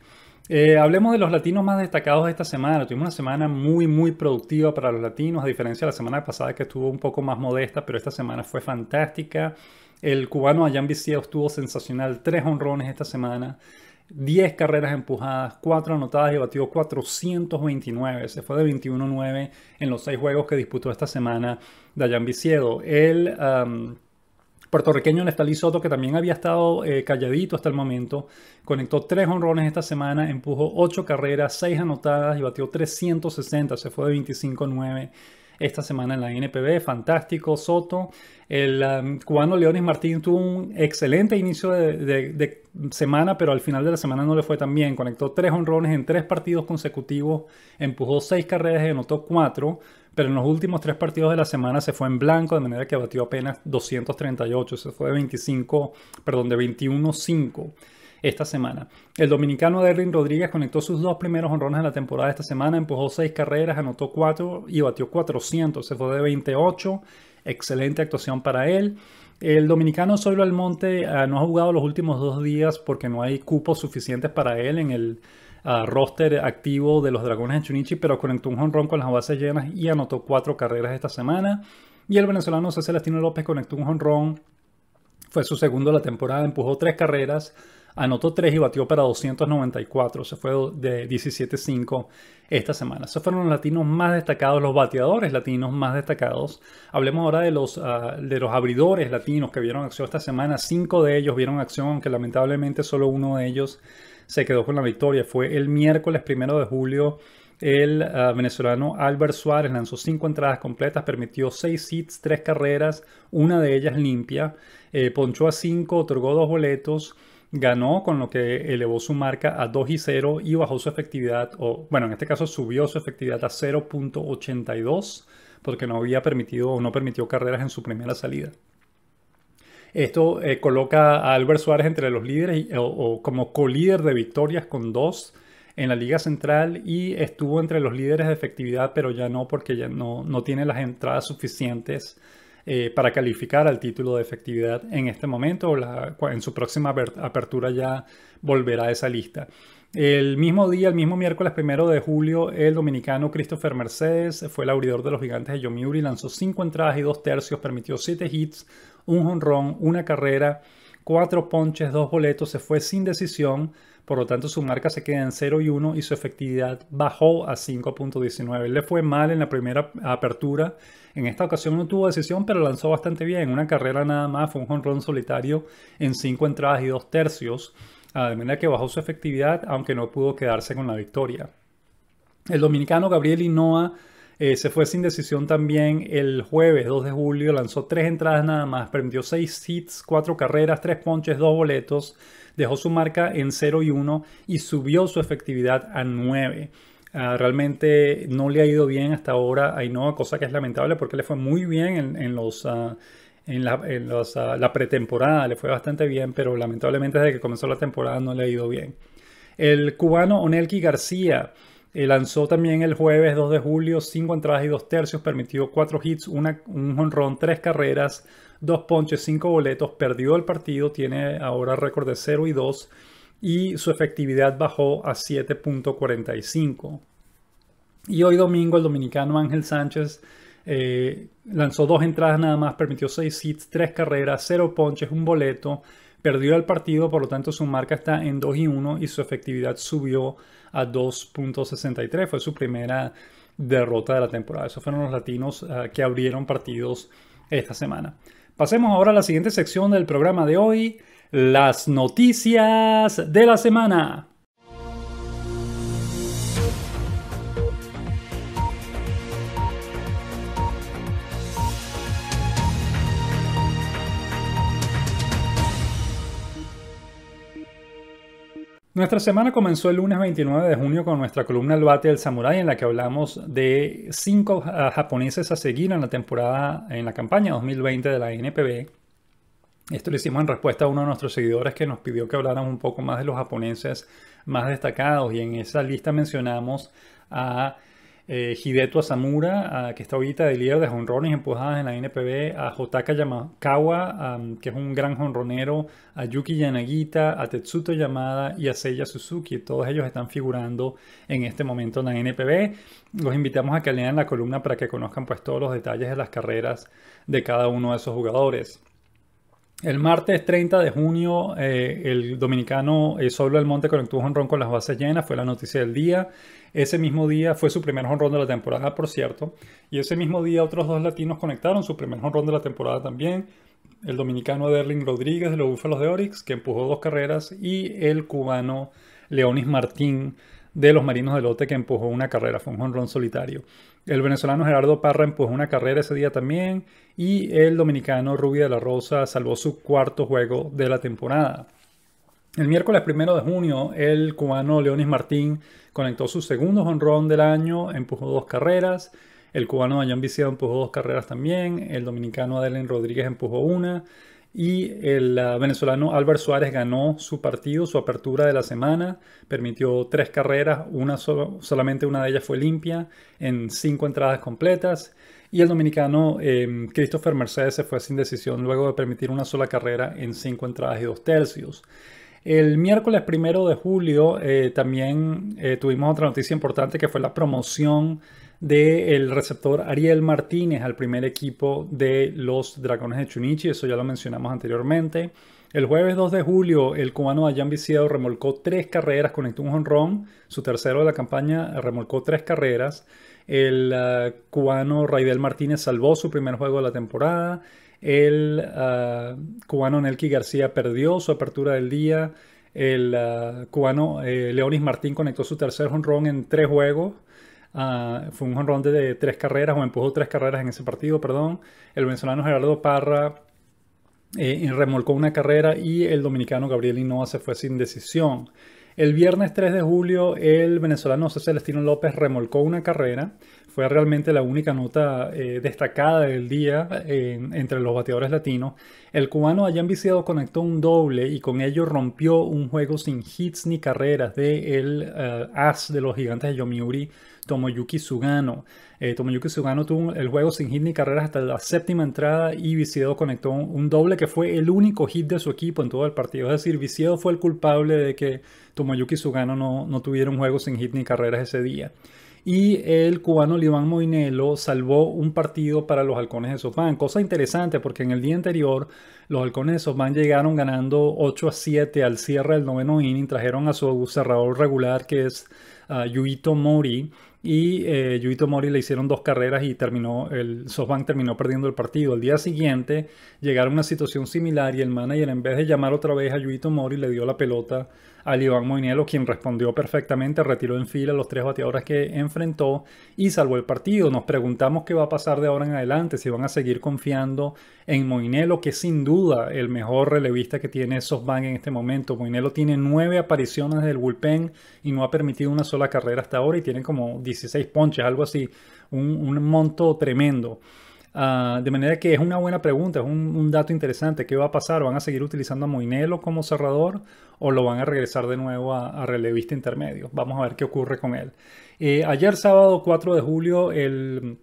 Eh, hablemos de los latinos más destacados de esta semana. Tuvimos una semana muy, muy productiva para los latinos, a diferencia de la semana pasada que estuvo un poco más modesta, pero esta semana fue fantástica. El cubano Ayan estuvo sensacional, tres honrones esta semana. 10 carreras empujadas, cuatro anotadas y batió 429. Se fue de 21-9 en los seis juegos que disputó esta semana de Viciedo. Él puertorriqueño Neftalí Soto, que también había estado eh, calladito hasta el momento, conectó tres honrones esta semana, empujó ocho carreras, seis anotadas y batió 360, se fue de 25-9 esta semana en la NPB. Fantástico, Soto. El um, cubano Leones Martín tuvo un excelente inicio de, de, semana, pero al final de la semana no le fue tan bien. Conectó tres honrones en tres partidos consecutivos, empujó seis carreras y anotó cuatro pero en los últimos tres partidos de la semana se fue en blanco, de manera que batió apenas 238, se fue de 25, perdón, de 21-5 esta semana. El dominicano erwin Rodríguez conectó sus dos primeros honrones de la temporada esta semana, empujó seis carreras, anotó cuatro y batió 400, se fue de 28, excelente actuación para él. El dominicano solo Almonte monte ah, no ha jugado los últimos dos días porque no hay cupos suficientes para él en el roster activo de los Dragones en Chunichi, pero conectó un jonrón con las bases llenas y anotó cuatro carreras esta semana. Y el venezolano C. Celestino López conectó un jonrón, fue su segundo de la temporada, empujó tres carreras, anotó tres y batió para 294. Se fue de 17-5 esta semana. Esos fueron los latinos más destacados, los bateadores latinos más destacados. Hablemos ahora de los, ah, de los abridores latinos que vieron acción esta semana. Cinco de ellos vieron acción, aunque lamentablemente solo uno de ellos se quedó con la victoria. Fue el miércoles primero de julio. El ah, venezolano Albert Suárez lanzó cinco entradas completas, permitió seis hits, tres carreras, una de ellas limpia, eh, ponchó a cinco, otorgó dos boletos, ganó con lo que elevó su marca a 2 y 0 y bajó su efectividad, o bueno, en este caso subió su efectividad a 0.82 porque no había permitido o no permitió carreras en su primera salida. Esto eh, coloca a Albert Suárez entre los líderes o, como co-líder de victorias con dos en la Liga Central y estuvo entre los líderes de efectividad, pero ya no porque ya no, no tiene las entradas suficientes eh, para calificar al título de efectividad en este momento. en su próxima apertura ya volverá a esa lista. El mismo día, el mismo miércoles primero de julio, el dominicano Christopher Mercedes fue el abridor de los gigantes de Yomiuri, lanzó cinco entradas y dos tercios, permitió siete hits, un honrón, una carrera, cuatro ponches, dos boletos, se fue sin decisión, por lo tanto su marca se queda en 0 y 1 y su efectividad bajó a 5.19. Le fue mal en la primera apertura, en esta ocasión no tuvo decisión, pero lanzó bastante bien, una carrera nada más, fue un jonrón solitario en cinco entradas y dos tercios, ah, de manera que bajó su efectividad, aunque no pudo quedarse con la victoria. El dominicano Gabriel Hinoa eh, se fue sin decisión también el jueves 2 de julio, lanzó tres entradas nada más, permitió seis hits, cuatro carreras, tres ponches, dos boletos, dejó su marca en 0 y 1 y subió su efectividad a 9. Ah, realmente no le ha ido bien hasta ahora a Inova, cosa que es lamentable porque le fue muy bien en, los... Ah, en, la, ah, la pretemporada le fue bastante bien, pero lamentablemente desde que comenzó la temporada no le ha ido bien. El cubano Onelki García eh, lanzó también el jueves 2 de julio 5 entradas y 2 tercios, permitió 4 hits, un honrón, 3 carreras, 2 ponches, 5 boletos, perdió el partido, tiene ahora récord de 0 y 2 y su efectividad bajó a 7.45. Y hoy domingo el dominicano Ángel Sánchez eh, lanzó dos entradas nada más, permitió 6 hits, 3 carreras, 0 ponches, un boleto, perdió el partido, por lo tanto su marca está en 2 y 1 y su efectividad subió a 2.63. Fue su primera derrota de la temporada. Esos fueron los latinos eh, que abrieron partidos esta semana. Pasemos ahora a la siguiente sección del programa de hoy, las noticias de la semana. Nuestra semana comenzó el lunes 29 de junio con nuestra columna El bate del samurái en la que hablamos de cinco ah, japoneses a seguir en la temporada, en la campaña 2020 de la NPB. Esto lo hicimos en respuesta a uno de nuestros seguidores que nos pidió que habláramos un poco más de los japoneses más destacados y en esa lista mencionamos a eh, Hideto Asamura, ah, que está ahorita de líder de jonrones empujadas en la NPB, a Jotaka Yamakawa, que es un gran jonronero, a Yuki Yanagita, a Tetsuto Yamada y a Seiya Suzuki. Todos ellos están figurando en este momento en la NPB. Los invitamos a que lean la columna para que conozcan pues, todos los detalles de las carreras de cada uno de esos jugadores. El martes 30 de junio, eh, el dominicano eh, Solo del Monte conectó un jonrón con las bases llenas, fue la noticia del día. Ese mismo día fue su primer jonrón de la temporada, por cierto. Y ese mismo día otros dos latinos conectaron su primer jonrón de la temporada también. El dominicano Derling Rodríguez de los Búfalos de Orix, que empujó dos carreras, y el cubano Leonis Martín de los Marinos de Lote que empujó una carrera, fue un jonrón solitario. El venezolano Gerardo Parra empujó una carrera ese día también y el dominicano Rubí de la Rosa salvó su cuarto juego de la temporada. El miércoles primero de junio, el cubano Leonis Martín conectó su segundo jonrón del año, empujó dos carreras. El cubano Dayan Vicio empujó dos carreras también. El dominicano Adelen Rodríguez empujó una y el ah, venezolano Álvaro Suárez ganó su partido, su apertura de la semana, permitió tres carreras, una solamente una de ellas fue limpia, en cinco entradas completas. Y el dominicano em, Christopher Mercedes se fue sin decisión luego de permitir una sola carrera en cinco entradas y dos tercios. El miércoles primero de julio eh, también eh, tuvimos otra noticia importante que fue la promoción del receptor Ariel Martínez al primer equipo de los Dragones de Chunichi, eso ya lo mencionamos anteriormente. El jueves 2 de julio, el cubano Ayan Viciado remolcó tres carreras, conectó un honrón, su tercero de la campaña remolcó tres carreras. El eh, cubano Raidel Martínez salvó su primer juego de la temporada. El eh, cubano Nelky García perdió su apertura del día. El eh, cubano Leonis Martín conectó su tercer honrón en tres juegos. Ah, fue un ronde de, tres carreras o empujó tres carreras en ese partido, perdón. El venezolano Gerardo Parra eh, remolcó una carrera y el dominicano Gabriel Hinoa se fue sin decisión. El viernes 3 de julio, el venezolano José Celestino López remolcó una carrera. Fue realmente la única nota eh, destacada del día entre los bateadores latinos. El cubano Allan Viciado conectó un doble y con ello rompió un juego sin hits ni carreras del de el eh, as de los gigantes de Yomiuri Tomoyuki Sugano. Eh, Tomoyuki Sugano tuvo el juego sin hit ni carreras hasta la séptima entrada y Vicedo conectó un, doble que fue el único hit de su equipo en todo el partido. Es decir, Vicedo fue el culpable de que Tomoyuki Sugano no, no tuviera un juego sin hit ni carreras ese día. Y el cubano Liván Moinelo salvó un partido para los halcones de Sofán. Cosa interesante porque en el día anterior los halcones de Sofán llegaron ganando 8 a 7 al cierre del noveno inning. Trajeron a su cerrador regular que es ah, Yuito Mori y eh, Yuito Mori le hicieron dos carreras y terminó, el SoftBank terminó perdiendo el partido. Al día siguiente llegaron a una situación similar y el manager en vez de llamar otra vez a Yuito Mori le dio la pelota al Iván Moinelo, quien respondió perfectamente, retiró en fila los tres bateadores que enfrentó y salvó el partido. Nos preguntamos qué va a pasar de ahora en adelante, si van a seguir confiando en Moinelo, que es sin duda el mejor relevista que tiene SoftBank en este momento. Moinelo tiene nueve apariciones del bullpen y no ha permitido una sola carrera hasta ahora y tiene como 16 ponches, algo así, un monto tremendo. Ah, de manera que es una buena pregunta, es un, dato interesante. ¿Qué va a pasar? ¿Van a seguir utilizando a Moinelo como cerrador o lo van a regresar de nuevo a, relevista intermedio? Vamos a ver qué ocurre con él. Eh, ayer sábado 4 de julio el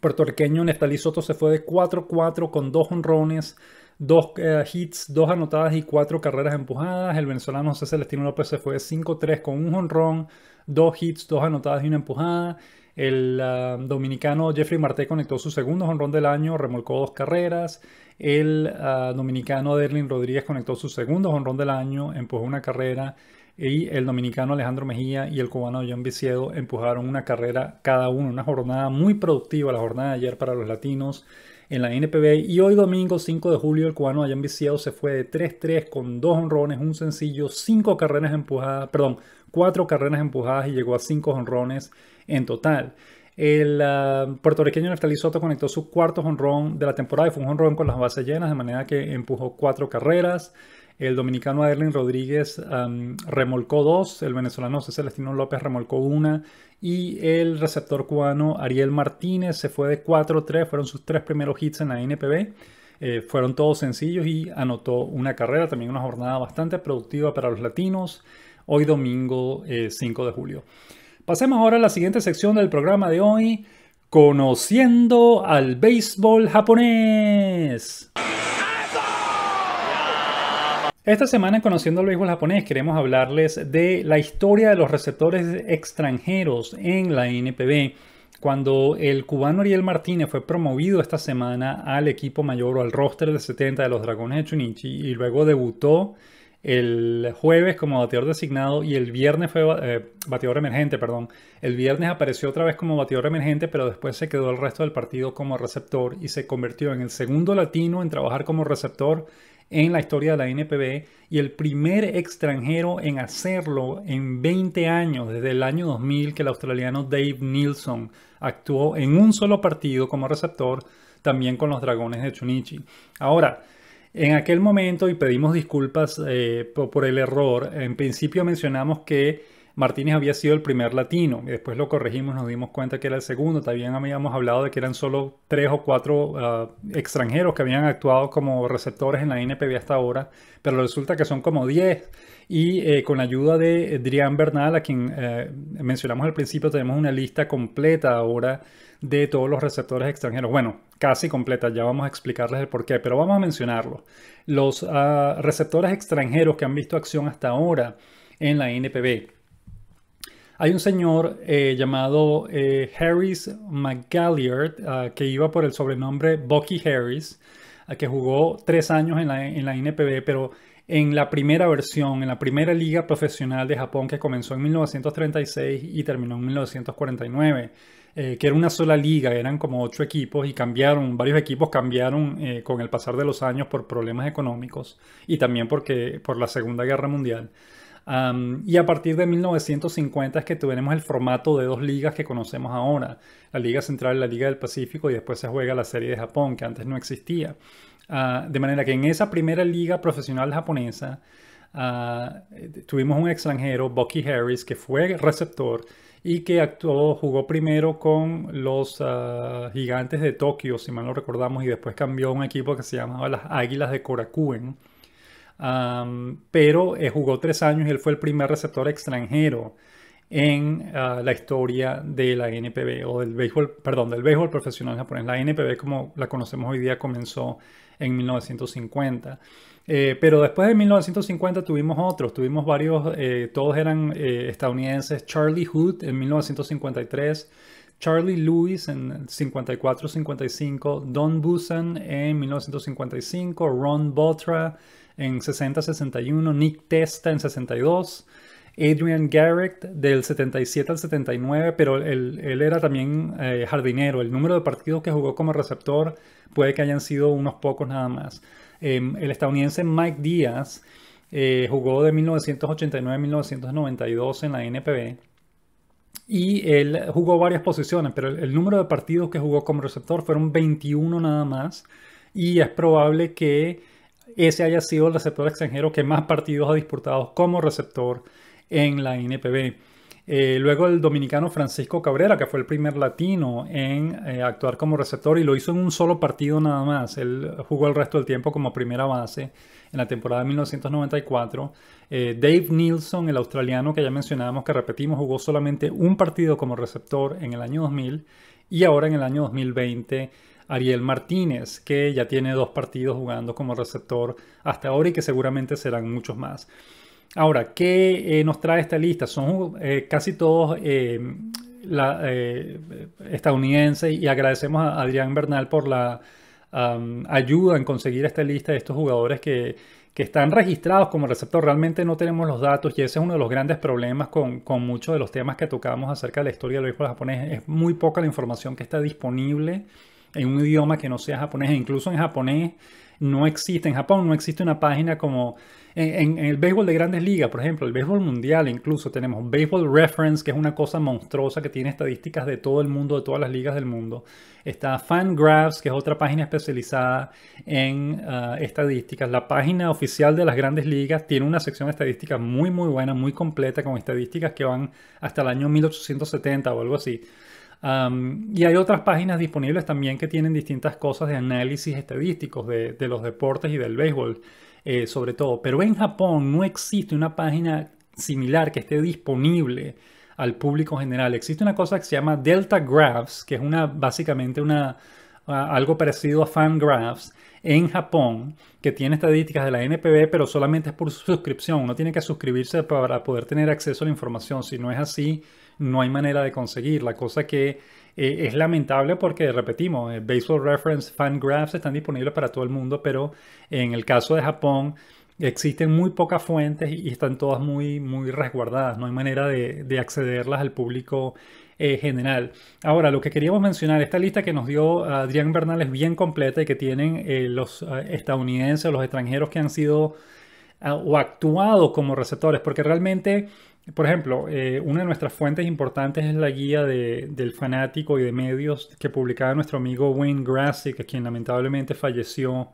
puertorriqueño Nestalí Soto se fue de 4-4 con dos honrones dos eh, hits, dos anotadas y cuatro carreras empujadas. El venezolano José Celestino López se fue de 5-3 con un honrón, dos hits, dos anotadas y una empujada. El ah, dominicano Jeffrey Marté conectó su segundo jonrón del año, remolcó dos carreras. El ah, dominicano Derlin Rodríguez conectó su segundo jonrón del año, empujó una carrera. Y el dominicano Alejandro Mejía y el cubano John Viciedo empujaron una carrera cada uno. Una jornada muy productiva, la jornada de ayer para los latinos en la NPB. Y hoy domingo 5 de julio el cubano John Viciado se fue de 3-3 con dos honrones, un sencillo, cinco carreras empujadas, perdón, cuatro carreras empujadas y llegó a cinco jonrones en total. El ah, puertorriqueño Neftalí Soto conectó su cuarto jonrón de la temporada y fue un jonrón con las bases llenas, de manera que empujó cuatro carreras. El dominicano Adelín Rodríguez remolcó dos, el venezolano Celestino López remolcó una y el receptor cubano Ariel Martínez se fue de 4-3, fueron sus tres primeros hits en la NPB. Eh, fueron todos sencillos y anotó una carrera, también una jornada bastante productiva para los latinos hoy domingo 5 eh, de julio. Pasemos ahora a la siguiente sección del programa de hoy, conociendo al béisbol japonés. Esta semana en Conociendo al Béisbol Japonés queremos hablarles de la historia de los receptores extranjeros en la NPB. Cuando el cubano Ariel Martínez fue promovido esta semana al equipo mayor o al roster de 70 de los Dragones de Chunichi y luego debutó el jueves como bateador designado y el viernes fue eh, bateador emergente, perdón. El viernes apareció otra vez como bateador emergente, pero después se quedó el resto del partido como receptor y se convirtió en el segundo latino en trabajar como receptor en la historia de la NPB y el primer extranjero en hacerlo en 20 años, desde el año 2000 que el australiano Dave Nilsson actuó en un solo partido como receptor, también con los Dragones de Chunichi. Ahora, en aquel momento, y pedimos disculpas eh, por el error, en principio mencionamos que Martínez había sido el primer latino, y después lo corregimos, nos dimos cuenta que era el segundo, también habíamos hablado de que eran solo tres o cuatro ah, extranjeros que habían actuado como receptores en la NPB hasta ahora, pero resulta que son como diez. Y eh, con la ayuda de Drian Bernal, a quien eh, mencionamos al principio, tenemos una lista completa ahora de todos los receptores extranjeros. Bueno, casi completa, ya vamos a explicarles el porqué, pero vamos a mencionarlo. Los ah, receptores extranjeros que han visto acción hasta ahora en la NPB. Hay un señor eh, llamado eh, Harris McGalliard ah, que iba por el sobrenombre Bucky Harris, ah, que jugó tres años en la, en la NPB, pero en la primera versión, en la primera liga profesional de Japón que comenzó en 1936 y terminó en 1949. Eh, que era una sola liga, eran como ocho equipos y cambiaron, varios equipos cambiaron eh, con el pasar de los años por problemas económicos y también porque, por la Segunda Guerra Mundial. y a partir de 1950 es que tuvimos el formato de dos ligas que conocemos ahora, la Liga Central y la Liga del Pacífico y después se juega la Serie de Japón, que antes no existía. Ah, de manera que en esa primera liga profesional japonesa ah, eh, tuvimos un extranjero, Bucky Harris, que fue receptor y que actuó, jugó primero con los ah, gigantes de Tokio, si mal no recordamos, y después cambió a un equipo que se llamaba las Águilas de Korakuen. pero eh, jugó tres años y él fue el primer receptor extranjero en ah, la historia de la NPB o del béisbol, perdón, del béisbol profesional japonés. La NPB como la conocemos hoy día comenzó en 1950. Eh, pero después de 1950 tuvimos otros, tuvimos varios, eh, todos eran eh, estadounidenses. Charlie Hood en 1953, Charlie Lewis en 54-55, Don Busan en 1955, Ron Botra en 60-61, Nick Testa en 62. Adrian Garrett del 77 al 79, pero él, él era también jardinero. El número de partidos que jugó como receptor puede que hayan sido unos pocos nada más. Em, el estadounidense Mike Díaz eh, jugó de 1989 a 1992 en la NPB. Y él jugó varias posiciones, pero el número de partidos que jugó como receptor fueron 21 nada más. Y es probable que ese haya sido el receptor extranjero que más partidos ha disputado como receptor en la NPB. Eh, luego el dominicano Francisco Cabrera, que fue el primer latino en eh, actuar como receptor y lo hizo en un solo partido nada más. Él jugó el resto del tiempo como primera base en la temporada de 1994. Eh, Dave Nilsson, el australiano que ya mencionábamos, que repetimos, jugó solamente un partido como receptor en el año 2000 y ahora en el año 2020. Ariel Martínez, que ya tiene dos partidos jugando como receptor hasta ahora y que seguramente serán muchos más. Ahora, ¿qué eh, nos trae esta lista? Son eh, casi todos eh, estadounidenses y agradecemos a Adrián Bernal por la ayuda en conseguir esta lista de estos jugadores que, están registrados como receptor. Realmente no tenemos los datos y ese es uno de los grandes problemas con, con muchos de los temas que tocamos acerca de la historia del béisbol japonés. Es muy poca la información que está disponible en un idioma que no sea japonés. E incluso en japonés no existe, en Japón no existe una página como en, el béisbol de grandes ligas, por ejemplo, el béisbol mundial incluso tenemos Baseball Reference, que es una cosa monstruosa que tiene estadísticas de todo el mundo, de todas las ligas del mundo. Está Fangraphs, que es otra página especializada en ah, estadísticas. La página oficial de las grandes ligas tiene una sección de estadísticas muy, muy buena, muy completa, con estadísticas que van hasta el año 1870 o algo así. y hay otras páginas disponibles también que tienen distintas cosas de análisis estadísticos de los deportes y del béisbol. Eh, sobre todo. Pero en Japón no existe una página similar que esté disponible al público general. Existe una cosa que se llama Delta Graphs, que es una básicamente una algo parecido a Fan Graphs en Japón, que tiene estadísticas de la NPB, pero solamente es por suscripción. Uno tiene que suscribirse para poder tener acceso a la información. Si no es así, no hay manera de conseguirla, cosa que eh, es lamentable porque, repetimos, eh, Baseball Reference, Graphs están disponibles para todo el mundo, pero en el caso de Japón existen muy pocas fuentes y están todas muy, muy resguardadas. No hay manera de, accederlas al público eh, general. Ahora, lo que queríamos mencionar, esta lista que nos dio Adrián Bernal es bien completa y que tienen los estadounidenses, los extranjeros que han sido ah, o actuado como receptores, porque realmente por ejemplo, eh, una de nuestras fuentes importantes es la guía de, del fanático y de medios que publicaba nuestro amigo Wayne Grassick, quien lamentablemente falleció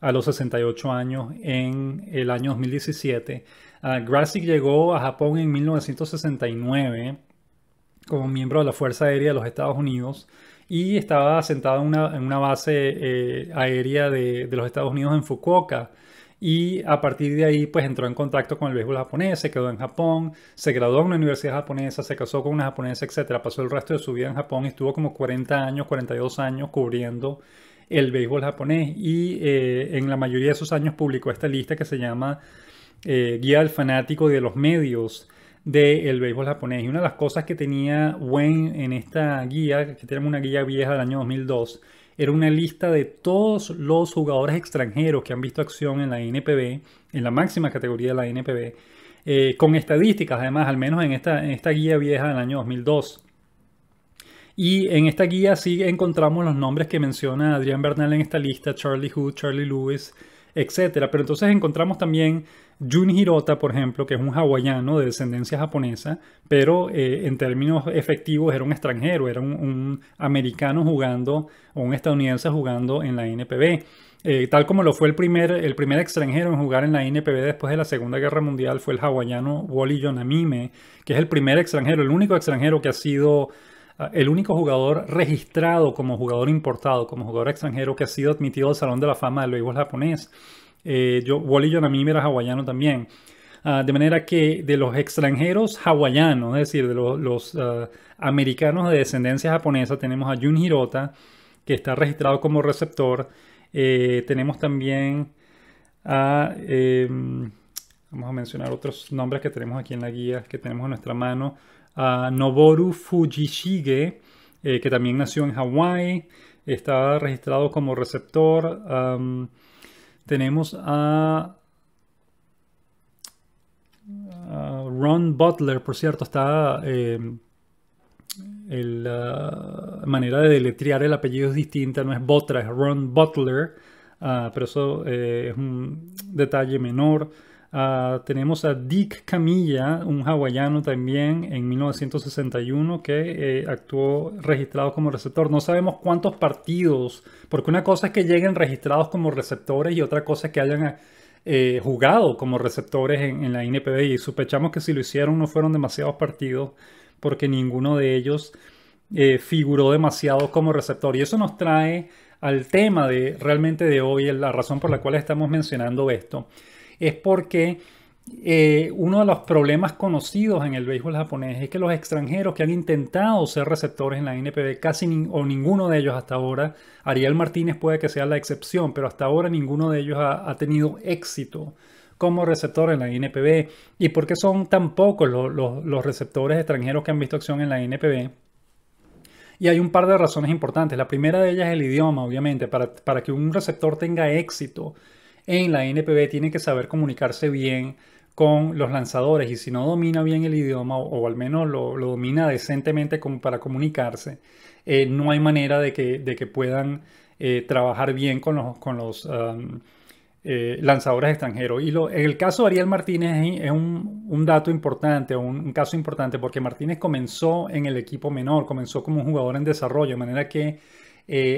a los 68 años en el año 2017. Ah, Grassick llegó a Japón en 1969 como miembro de la Fuerza Aérea de los Estados Unidos y estaba asentado en una, base eh, aérea de los Estados Unidos en Fukuoka y a partir de ahí pues entró en contacto con el béisbol japonés, se quedó en Japón, se graduó en una universidad japonesa, se casó con una japonesa, etcétera. Pasó el resto de su vida en Japón y estuvo como 40 años, 42 años cubriendo el béisbol japonés y eh, en la mayoría de esos años publicó esta lista que se llama eh, Guía del Fanático de los Medios del béisbol japonés. Y una de las cosas que tenía Wayne en esta guía, que tenemos una guía vieja del año 2002, era una lista de todos los jugadores extranjeros que han visto acción en la NPB, en la máxima categoría de la NPB, eh, con estadísticas además, al menos en esta, en esta guía vieja del año 2002. Y en esta guía sí encontramos los nombres que menciona Adrián Bernal en esta lista, Charlie Hood, Charlie Lewis, etc. Pero entonces encontramos también Jun Hirota, por ejemplo, que es un hawaiano de descendencia japonesa, pero eh, en términos efectivos era un extranjero, era un, americano jugando o un estadounidense jugando en la NPB. Eh, tal como lo fue el primer, el primer extranjero en jugar en la NPB después de la Segunda Guerra Mundial fue el hawaiano Wally Yonamime, que es el primer extranjero, el único extranjero que ha sido ah, el único jugador registrado como jugador importado, como jugador extranjero que ha sido admitido al Salón de la Fama del Béisbol japonés. Eh, yo, Wally Yonamim era hawaiano también. Ah, de manera que de los extranjeros hawaianos, es decir, de los, ah, americanos de descendencia japonesa, tenemos a Jun Hirota, que está registrado como receptor. Eh, tenemos también a... Em, vamos a mencionar otros nombres que tenemos aquí en la guía, que tenemos en nuestra mano. A Noboru Fujishige, eh, que también nació en Hawái, está registrado como receptor. Tenemos a, Ron Butler, por cierto, está... Eh, la manera de deletrear el apellido es distinta, no es Botra, es Ron Butler, ah, pero eso eh, es un detalle menor. Ah, tenemos a Dick Camilla, un hawaiano también en 1961 que eh, actuó registrado como receptor. No sabemos cuántos partidos, porque una cosa es que lleguen registrados como receptores y otra cosa es que hayan eh, jugado como receptores en, la NPB y sospechamos que si lo hicieron no fueron demasiados partidos porque ninguno de ellos eh, figuró demasiado como receptor. Y eso nos trae al tema de realmente de hoy, la razón por la cual estamos mencionando esto es porque eh, uno de los problemas conocidos en el béisbol japonés es que los extranjeros que han intentado ser receptores en la NPB, casi o ninguno de ellos hasta ahora, Ariel Martínez puede que sea la excepción, pero hasta ahora ninguno de ellos ha, tenido éxito como receptor en la NPB. ¿Y por qué son tan pocos los, receptores extranjeros que han visto acción en la NPB? Y hay un par de razones importantes. La primera de ellas es el idioma, obviamente. para, que un receptor tenga éxito en la NPB tiene que saber comunicarse bien con los lanzadores y si no domina bien el idioma o, al menos lo, domina decentemente como para comunicarse, eh, no hay manera de que, de que puedan eh, trabajar bien con los, con los um, eh, lanzadores extranjeros. Y lo, en el caso de Ariel Martínez es un, dato importante, un, un, caso importante, porque Martínez comenzó en el equipo menor, comenzó como un jugador en desarrollo, de manera que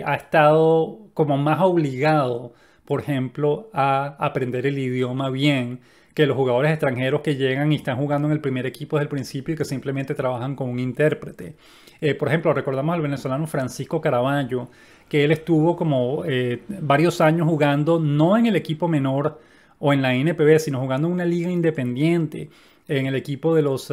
ha estado como más obligado por ejemplo, a aprender el idioma bien, que los jugadores extranjeros que llegan y están jugando en el primer equipo desde el principio y que simplemente trabajan con un intérprete. Eh, por ejemplo, recordamos al venezolano Francisco Caraballo, que él estuvo como eh, varios años jugando no en el equipo menor o en la NPB, sino jugando en una liga independiente, en el equipo de los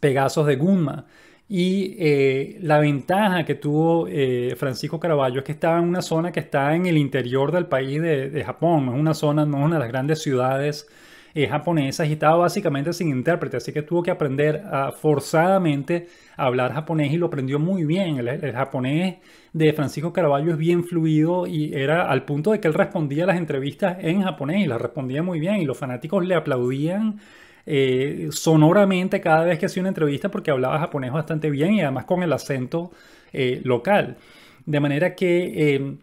Pegasos de Gunma. Y eh, la ventaja que tuvo eh, Francisco Caraballo es que estaba en una zona que está en el interior del país de, Japón, no es una zona, no es una de las grandes ciudades eh, japonesas y estaba básicamente sin intérprete, así que tuvo que aprender a, forzadamente a hablar japonés y lo aprendió muy bien. El, japonés de Francisco Caraballo es bien fluido y era al punto de que él respondía las entrevistas en japonés y las respondía muy bien y los fanáticos le aplaudían eh, sonoramente cada vez que hacía una entrevista porque hablaba japonés bastante bien y además con el acento eh, local. De manera que em,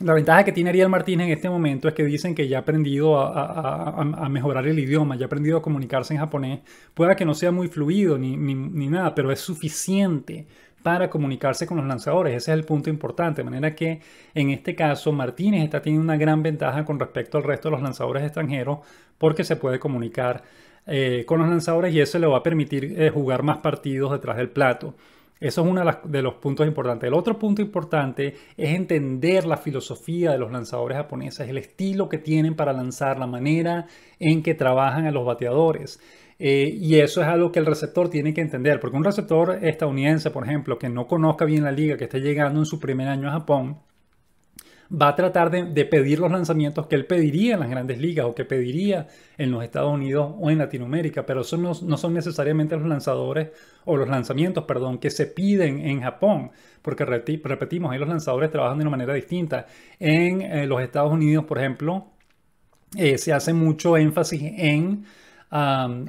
la ventaja que tiene Ariel Martínez en este momento es que dicen que ya ha aprendido a, mejorar el idioma, ya ha aprendido a comunicarse en japonés. Pueda que no sea muy fluido ni, ni nada, pero es suficiente para comunicarse con los lanzadores. Ese es el punto importante. De manera que en este caso Martínez está teniendo una gran ventaja con respecto al resto de los lanzadores extranjeros porque se puede comunicar eh, con los lanzadores y eso le va a permitir eh, jugar más partidos detrás del plato. Eso es uno de los puntos importantes. El otro punto importante es entender la filosofía de los lanzadores japoneses, el estilo que tienen para lanzar, la manera en que trabajan a los bateadores. Eh, y eso es algo que el receptor tiene que entender, porque un receptor estadounidense, por ejemplo, que no conozca bien la liga, que está llegando en su primer año a Japón, va a tratar de, pedir los lanzamientos que él pediría en las grandes ligas o que pediría en los Estados Unidos o en Latinoamérica, pero eso no, son necesariamente los lanzadores o los lanzamientos, perdón, que se piden en Japón, porque repetimos, ahí los lanzadores trabajan de una manera distinta. En eh, los Estados Unidos, por ejemplo, eh, se hace mucho énfasis en...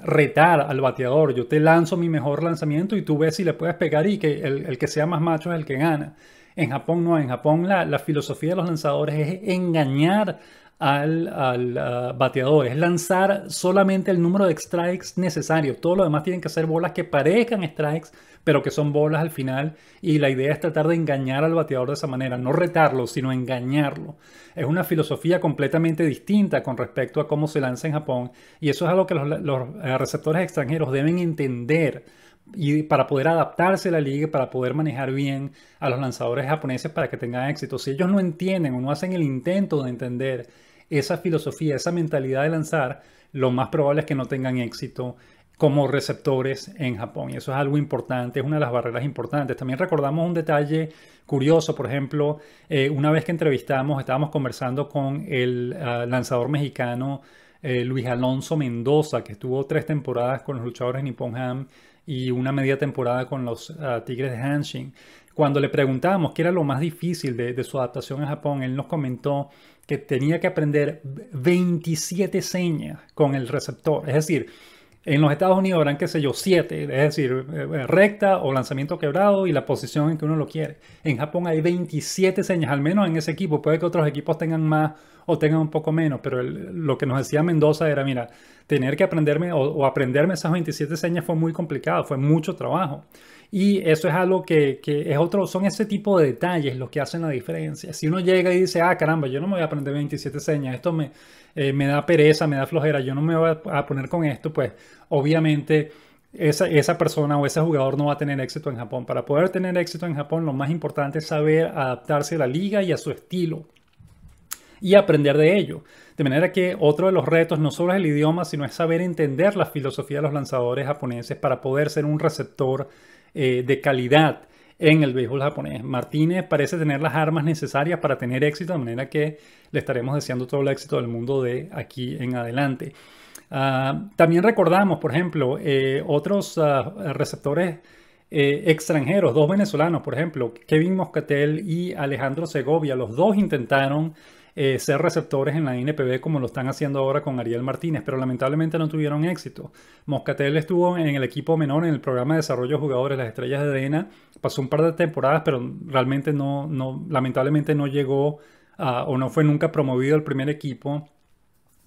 retar al bateador, yo te lanzo mi mejor lanzamiento y tú ves si le puedes pegar y que el que sea más macho es el que gana. En Japón no, en Japón la, filosofía de los lanzadores es engañar al, ah, bateador, es lanzar solamente el número de strikes necesarios. Todo lo demás tienen que ser bolas que parezcan strikes, pero que son bolas al final. Y la idea es tratar de engañar al bateador de esa manera, no retarlo, sino engañarlo. Es una filosofía completamente distinta con respecto a cómo se lanza en Japón. Y eso es algo que los eh, receptores extranjeros deben entender y para poder adaptarse a la liga, para poder manejar bien a los lanzadores japoneses para que tengan éxito. Si ellos no entienden o no hacen el intento de entender esa filosofía, esa mentalidad de lanzar, lo más probable es que no tengan éxito como receptores en Japón. Y eso es algo importante, es una de las barreras importantes. También recordamos un detalle curioso, por ejemplo, eh, una vez que entrevistamos, estábamos conversando con el ah, lanzador mexicano eh, Luis Alonso Mendoza, que estuvo tres temporadas con los luchadores Nippon Ham y una media temporada con los ah, Tigres de Hanshin. Cuando le preguntábamos qué era lo más difícil de, su adaptación en Japón, él nos comentó que tenía que aprender 27 señas con el receptor. Es decir, en los Estados Unidos habrán, qué sé yo, siete, es decir, eh, eh, recta o lanzamiento quebrado y la posición en que uno lo quiere. En Japón hay 27 señas, al menos en ese equipo. Puede que otros equipos tengan más o tengan un poco menos, pero lo que nos decía Mendoza era, mira, tener que aprenderme o, o aprenderme esas 27 señas fue muy complicado, fue mucho trabajo. Y eso es algo que, es otro, son ese tipo de detalles los que hacen la diferencia. Si uno llega y dice, ah, caramba, yo no me voy a aprender 27 señas, esto me, eh, me da pereza, me da flojera, yo no me voy a poner con esto, pues obviamente... Esa, esa, persona o ese jugador no va a tener éxito en Japón. Para poder tener éxito en Japón, lo más importante es saber adaptarse a la liga y a su estilo y aprender de ello. De manera que otro de los retos no solo es el idioma, sino es saber entender la filosofía de los lanzadores japoneses para poder ser un receptor eh, de calidad en el béisbol japonés. Martínez parece tener las armas necesarias para tener éxito, de manera que le estaremos deseando todo el éxito del mundo de aquí en adelante. Ah, también recordamos, por ejemplo, eh, otros ah, receptores eh, extranjeros, dos venezolanos, por ejemplo, Kevin Moscatel y Alejandro Segovia, los dos intentaron eh, ser receptores en la NPB como lo están haciendo ahora con Ariel Martínez, pero lamentablemente no tuvieron éxito. Moscatel estuvo en el equipo menor, en el programa de desarrollo de jugadores, las estrellas de arena, pasó un par de temporadas, pero realmente no, lamentablemente no llegó o no fue nunca promovido al primer equipo.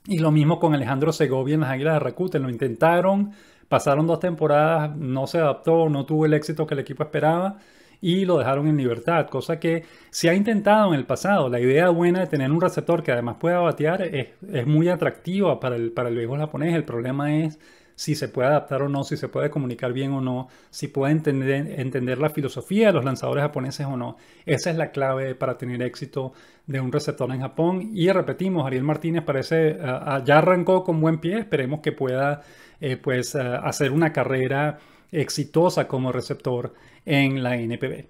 Y lo mismo con Alejandro Segovia en las Águilas de Rakuten, lo intentaron, pasaron dos temporadas, no se adaptó, no tuvo el éxito que el equipo esperaba y lo dejaron en libertad, cosa que se ha intentado en el pasado. La idea buena de tener un receptor que además pueda batear es, muy atractiva para el, para el japonés. El problema es si se puede adaptar o no, si se puede comunicar bien o no, si puede entender, entender la filosofía de los lanzadores japoneses o no. Esa es la clave para tener éxito de un receptor en Japón. Y repetimos, Ariel Martínez parece, ah, ah, ya arrancó con buen pie, esperemos que pueda eh, pues, ah, hacer una carrera exitosa como receptor en la NPB.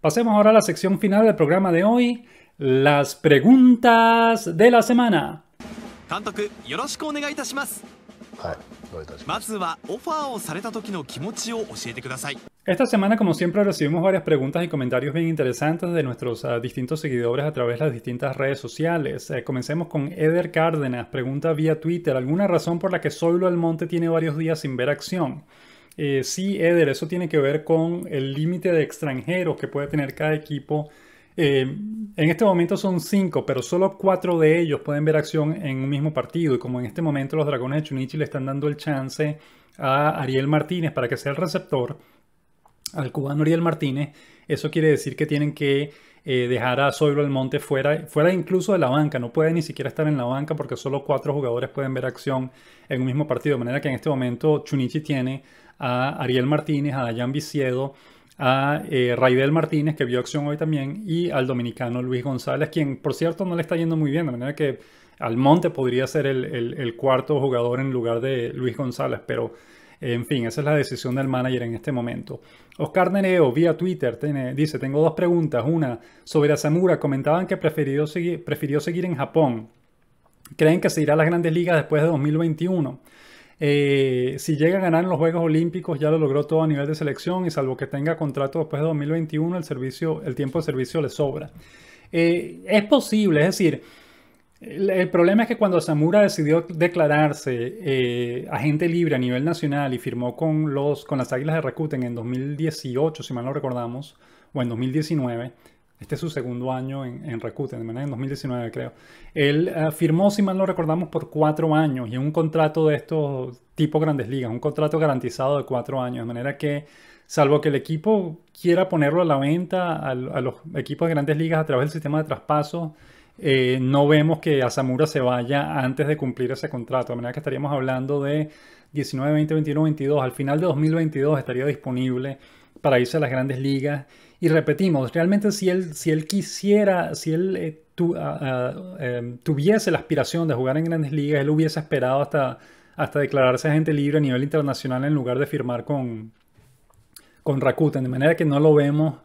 Pasemos ahora a la sección final del programa de hoy, las preguntas de la semana. Esta semana, como siempre, recibimos varias preguntas y comentarios bien interesantes de nuestros ah, distintos seguidores a través de las distintas redes sociales. Eh, comencemos con Eder Cárdenas, pregunta vía Twitter, ¿alguna razón por la que Soylo Almonte tiene varios días sin ver acción? Eh, sí, Eder, eso tiene que ver con el límite de extranjeros que puede tener cada equipo. Eh, en este momento son cinco, pero solo cuatro de ellos pueden ver acción en un mismo partido. Y como en este momento los Dragones de Chunichi le están dando el chance a Ariel Martínez para que sea el receptor, al cubano Ariel Martínez, eso quiere decir que tienen que eh, dejar a Zoilo Monte fuera, fuera incluso de la banca. No puede ni siquiera estar en la banca porque solo cuatro jugadores pueden ver acción en un mismo partido. De manera que en este momento Chunichi tiene a Ariel Martínez, a Dayan Viciedo, a eh, Raidel Martínez, que vio acción hoy también, y al dominicano Luis González, quien por cierto no le está yendo muy bien, de manera que Almonte podría ser el, cuarto jugador en lugar de Luis González, pero en fin, esa es la decisión del manager en este momento. Oscar Nereo, vía Twitter, dice, tengo dos preguntas. Una, sobre Asamura, comentaban que prefirió, seguir, prefirió seguir en Japón. ¿Creen que se irá a las grandes ligas después de 2021? Eh, si llega a ganar en los Juegos Olímpicos, ya lo logró todo a nivel de selección y salvo que tenga contrato después de 2021, el, servicio, el tiempo de servicio le sobra. Eh, es posible, es decir, el, problema es que cuando Samura decidió declararse eh, agente libre a nivel nacional y firmó con, los, con las Águilas de Rakuten en 2018, si mal no recordamos, o en 2019, este es su segundo año en, en Rakuten, manera en 2019 creo. Él eh, firmó, si mal no recordamos, por cuatro años y un contrato de estos tipo grandes ligas, un contrato garantizado de cuatro años, de manera que salvo que el equipo quiera ponerlo a la venta a, los equipos de grandes ligas a través del sistema de traspaso, eh, no vemos que Asamura se vaya antes de cumplir ese contrato. De manera que estaríamos hablando de 19, 20, 21, 22. Al final de 2022 estaría disponible para irse a las grandes ligas y repetimos, realmente si él, si él quisiera, si él eh, em, tuviese la aspiración de jugar en grandes ligas, él hubiese esperado hasta, hasta declararse agente libre a nivel internacional en lugar de firmar con, con Rakuten. De manera que no lo vemos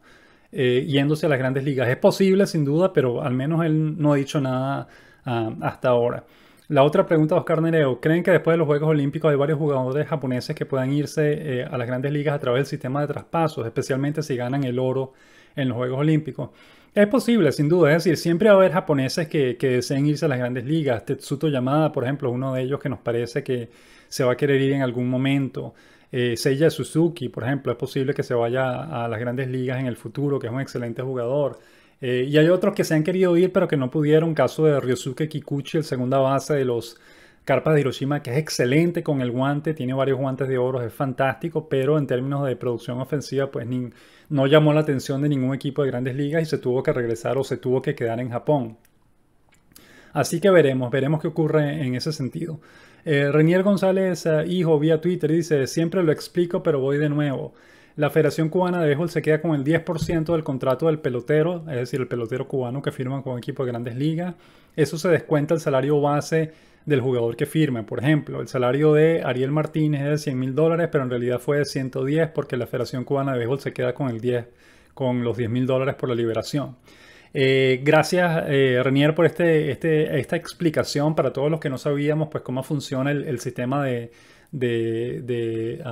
eh, yéndose a las grandes ligas. Es posible, sin duda, pero al menos él no ha dicho nada ah, hasta ahora. La otra pregunta de Oscar Nereo. ¿Creen que después de los Juegos Olímpicos hay varios jugadores japoneses que puedan irse eh, a las grandes ligas a través del sistema de traspasos, especialmente si ganan el oro en los Juegos Olímpicos? Es posible, sin duda. Es decir, siempre va a haber japoneses que, deseen irse a las grandes ligas. Tetsuto Yamada, por ejemplo, es uno de ellos que nos parece que se va a querer ir en algún momento. Eh, Seiya Suzuki, por ejemplo, es posible que se vaya a las grandes ligas en el futuro, que es un excelente jugador. Eh, y hay otros que se han querido ir pero que no pudieron, caso de Ryosuke Kikuchi, el segunda base de los Carpas de Hiroshima, que es excelente con el guante, tiene varios guantes de oro, es fantástico, pero en términos de producción ofensiva, pues no llamó la atención de ningún equipo de grandes ligas y se tuvo que regresar o se tuvo que quedar en Japón. Así que veremos, veremos qué ocurre en ese sentido. Eh, Renier González, eh, hijo, vía Twitter, dice, siempre lo explico, pero voy de nuevo. La Federación Cubana de Béisbol se queda con el 10% del contrato del pelotero, es decir, el pelotero cubano que firma con un equipo de grandes ligas. Eso se descuenta el salario base del jugador que firma. Por ejemplo, el salario de Ariel Martínez es de 100 mil dólares, pero en realidad fue de 110 porque la Federación Cubana de Béisbol se queda con, el 10, con los 10 mil dólares por la liberación. Eh, gracias, eh, Renier, por este, este, esta explicación para todos los que no sabíamos pues, cómo funciona el sistema de, de,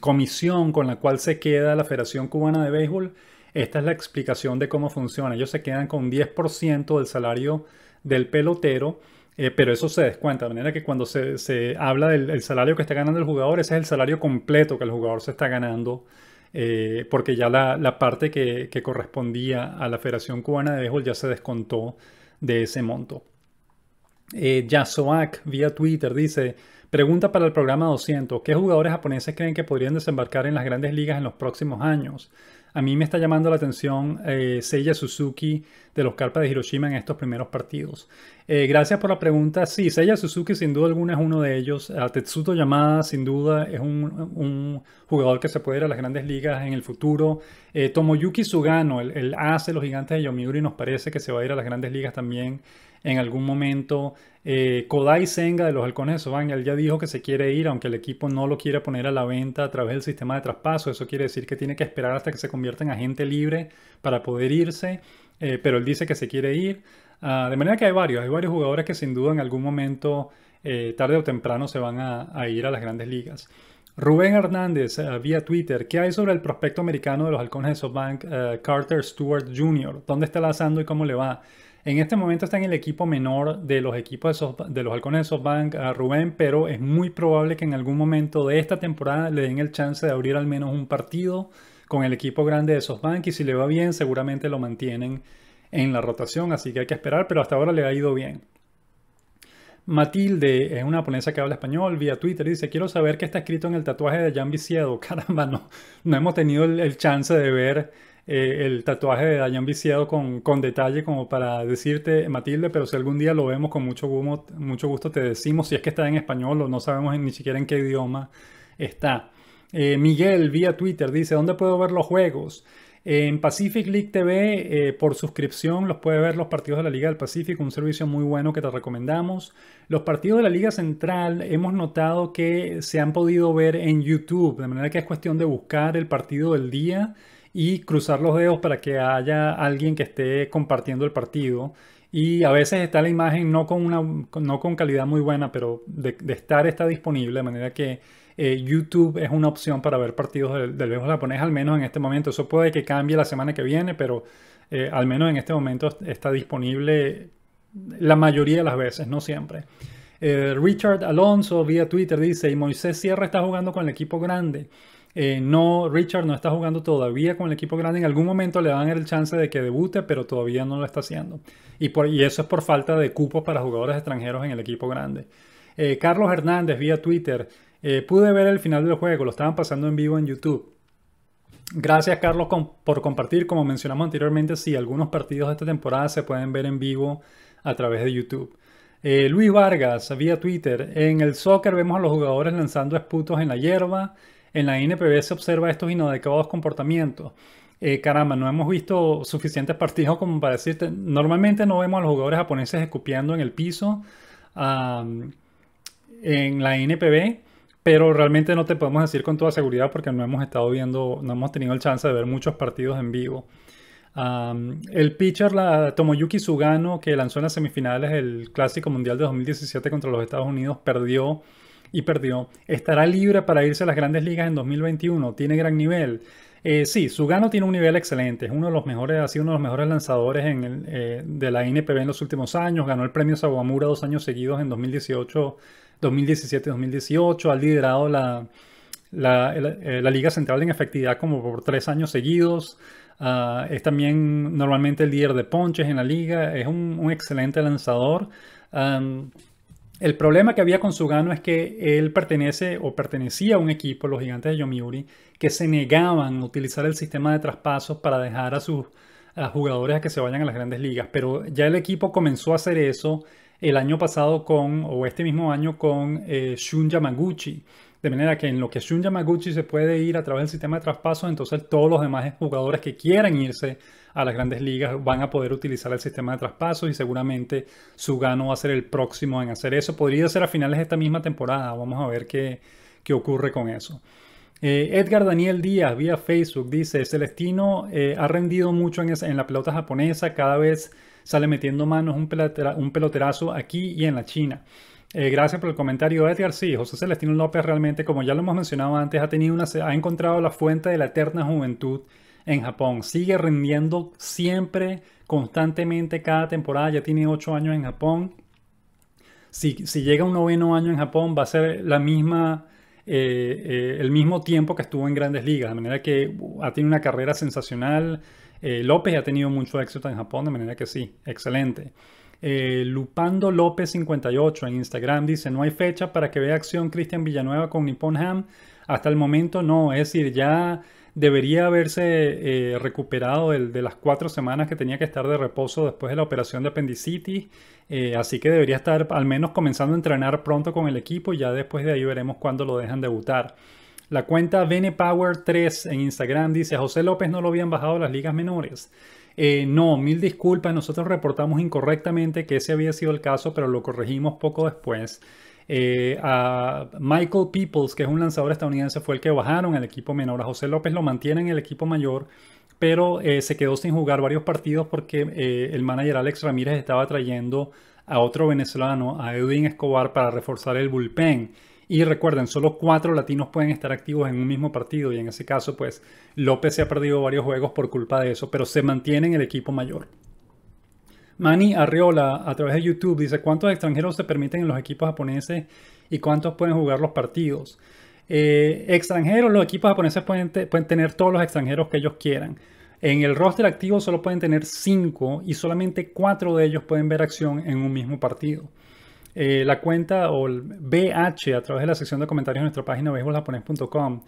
comisión con la cual se queda la Federación Cubana de Béisbol, esta es la explicación de cómo funciona. Ellos se quedan con 10% del salario del pelotero, eh, pero eso se descuenta. De manera que cuando se, habla del salario que está ganando el jugador, ese es el salario completo que el jugador se está ganando. Eh, porque ya la, parte que, correspondía a la Federación Cubana de Béisbol ya se descontó de ese monto. Eh, vía Twitter dice, Pregunta para el programa 200. ¿Qué jugadores japoneses creen que podrían desembarcar en las grandes ligas en los próximos años? A mí me está llamando la atención eh, Seiya Suzuki de los Carpas de Hiroshima en estos primeros partidos. Eh, gracias por la pregunta. Sí, Seiya Suzuki sin duda alguna es uno de ellos. Tetsuto Yamada sin duda es un, jugador que se puede ir a las grandes ligas en el futuro. Eh, Tomoyuki Sugano, el, el de los gigantes de Yomiuri, nos parece que se va a ir a las grandes ligas también en algún momento. Eh, Kodai Senga de los Halcones de él ya dijo que se quiere ir, aunque el equipo no lo quiere poner a la venta a través del sistema de traspaso. Eso quiere decir que tiene que esperar hasta que se convierta en agente libre para poder irse, eh, pero él dice que se quiere ir. Ah, de manera que hay varios, hay varios jugadores que sin duda en algún momento, eh, tarde o temprano, se van a, ir a las grandes ligas. Rubén Hernández, ah, vía Twitter, ¿qué hay sobre el prospecto americano de los Halcones de Sobank, ah, Carter Stewart Jr.? ¿Dónde está lanzando y cómo le va? En este momento está en el equipo menor de los equipos de, de los halcones de SoftBank a Rubén, pero es muy probable que en algún momento de esta temporada le den el chance de abrir al menos un partido con el equipo grande de SoftBank y si le va bien seguramente lo mantienen en la rotación, así que hay que esperar, pero hasta ahora le ha ido bien. Matilde es una ponencia que habla español vía Twitter dice, quiero saber qué está escrito en el tatuaje de Jan Viciedo. Caramba, no, no hemos tenido el chance de ver eh, el tatuaje de Dayan Viciado con, detalle como para decirte, Matilde, pero si algún día lo vemos con mucho, mucho gusto te decimos si es que está en español o no sabemos ni siquiera en qué idioma está. Eh, Miguel vía Twitter dice, ¿dónde puedo ver los juegos? En Pacific League TV, eh, por suscripción, los puede ver los partidos de la Liga del Pacífico, un servicio muy bueno que te recomendamos. Los partidos de la Liga Central hemos notado que se han podido ver en YouTube, de manera que es cuestión de buscar el partido del día y cruzar los dedos para que haya alguien que esté compartiendo el partido. Y a veces está la imagen no con, una, no con calidad muy buena, pero de, estar está disponible, de manera que eh, YouTube es una opción para ver partidos del, del japonés, al menos en este momento. Eso puede que cambie la semana que viene, pero eh, al menos en este momento está disponible la mayoría de las veces, no siempre. Eh, Richard Alonso vía Twitter dice, y Moisés Sierra está jugando con el equipo grande. Eh, no, Richard no está jugando todavía con el equipo grande. En algún momento le dan el chance de que debute, pero todavía no lo está haciendo. Y, eso es por falta de cupos para jugadores extranjeros en el equipo grande. Eh, Carlos Hernández, vía Twitter, eh, pude ver el final del juego, lo estaban pasando en vivo en YouTube. Gracias Carlos por compartir, como mencionamos anteriormente, sí, algunos partidos de esta temporada se pueden ver en vivo a través de YouTube. Luis Vargas, vía Twitter, en el soccer vemos a los jugadores lanzando esputos en la hierba, en la NPB se observa estos inadecuados comportamientos. Eh, caramba, no hemos visto suficientes partidos como para decirte. Normalmente no vemos a los jugadores japoneses escupiendo en el piso en la NPB, pero realmente no te podemos decir con toda seguridad porque no hemos estado viendo, no hemos tenido el chance de ver muchos partidos en vivo. el pitcher Tomoyuki Sugano, que lanzó en las semifinales el Clásico Mundial de 2017 contra los Estados Unidos, perdió y perdió. ¿Estará libre para irse a las grandes ligas en 2021? ¿Tiene gran nivel? Eh, sí, Sugano tiene un nivel excelente, es uno de los mejores, ha sido uno de los mejores lanzadores en eh, de la NPB en los últimos años, ganó el premio Sawamura dos años seguidos en 2018, 2017 2018, ha liderado la, eh, la, Liga Central en efectividad como por tres años seguidos, ah, es también normalmente el líder de ponches en la liga, es un, excelente lanzador. El problema que había con Sugano es que él pertenece o pertenecía a un equipo, los gigantes de Yomiuri, que se negaban a utilizar el sistema de traspasos para dejar a sus jugadores a que se vayan a las grandes ligas. Pero ya el equipo comenzó a hacer eso el año pasado con, o este mismo año con eh, Shun Yamaguchi. De manera que en lo que Shun Yamaguchi se puede ir a través del sistema de traspasos, entonces todos los demás jugadores que quieran irse a las grandes ligas, van a poder utilizar el sistema de traspasos y seguramente gano va a ser el próximo en hacer eso. Podría ser a finales de esta misma temporada, vamos a ver qué, qué ocurre con eso. Eh, Edgar Daniel Díaz vía Facebook dice, Celestino eh, ha rendido mucho en, la pelota japonesa, cada vez sale metiendo manos un, pelotera, un peloterazo aquí y en la China. Eh, gracias por el comentario, Edgar. Sí, José Celestino López realmente, como ya lo hemos mencionado antes, ha, tenido una, ha encontrado la fuente de la eterna juventud en Japón. Sigue rindiendo siempre, constantemente, cada temporada. Ya tiene 8 años en Japón. Si, si, llega un noveno año en Japón, va a ser la misma, eh, eh, el mismo tiempo que estuvo en grandes ligas. De manera que uh, ha tenido una carrera sensacional. Eh, López ha tenido mucho éxito en Japón, de manera que sí, excelente. Lupando López 58 en Instagram dice, no hay fecha para que vea acción Cristian Villanueva con Nippon Ham. Hasta el momento no, es decir, ya debería haberse eh, recuperado de las cuatro semanas que tenía que estar de reposo después de la operación de apendicitis, eh, así que debería estar al menos comenzando a entrenar pronto con el equipo y ya después de ahí veremos cuándo lo dejan debutar. La cuenta VenePower3 en Instagram dice, José López no lo habían bajado las ligas menores. Eh, no, mil disculpas, nosotros reportamos incorrectamente que ese había sido el caso, pero lo corregimos poco después. Eh, a Michael Peoples, que es un lanzador estadounidense, fue el que bajaron al equipo menor. A José López lo mantiene en el equipo mayor, pero eh, se quedó sin jugar varios partidos porque eh, el manager Alex Ramírez estaba trayendo a otro venezolano, a Edwin Escobar, para reforzar el bullpen. Y recuerden, solo cuatro latinos pueden estar activos en un mismo partido y en ese caso, pues López se ha perdido varios juegos por culpa de eso, pero se mantiene en el equipo mayor. Manny Arriola a través de YouTube dice cuántos extranjeros se permiten en los equipos japoneses y cuántos pueden jugar los partidos. Eh, extranjeros, los equipos japoneses pueden, tener todos los extranjeros que ellos quieran. En el roster activo solo pueden tener 5 y solamente cuatro de ellos pueden ver acción en un mismo partido. Eh, la cuenta o el BH a través de la sección de comentarios de nuestra página béisboljaponés.com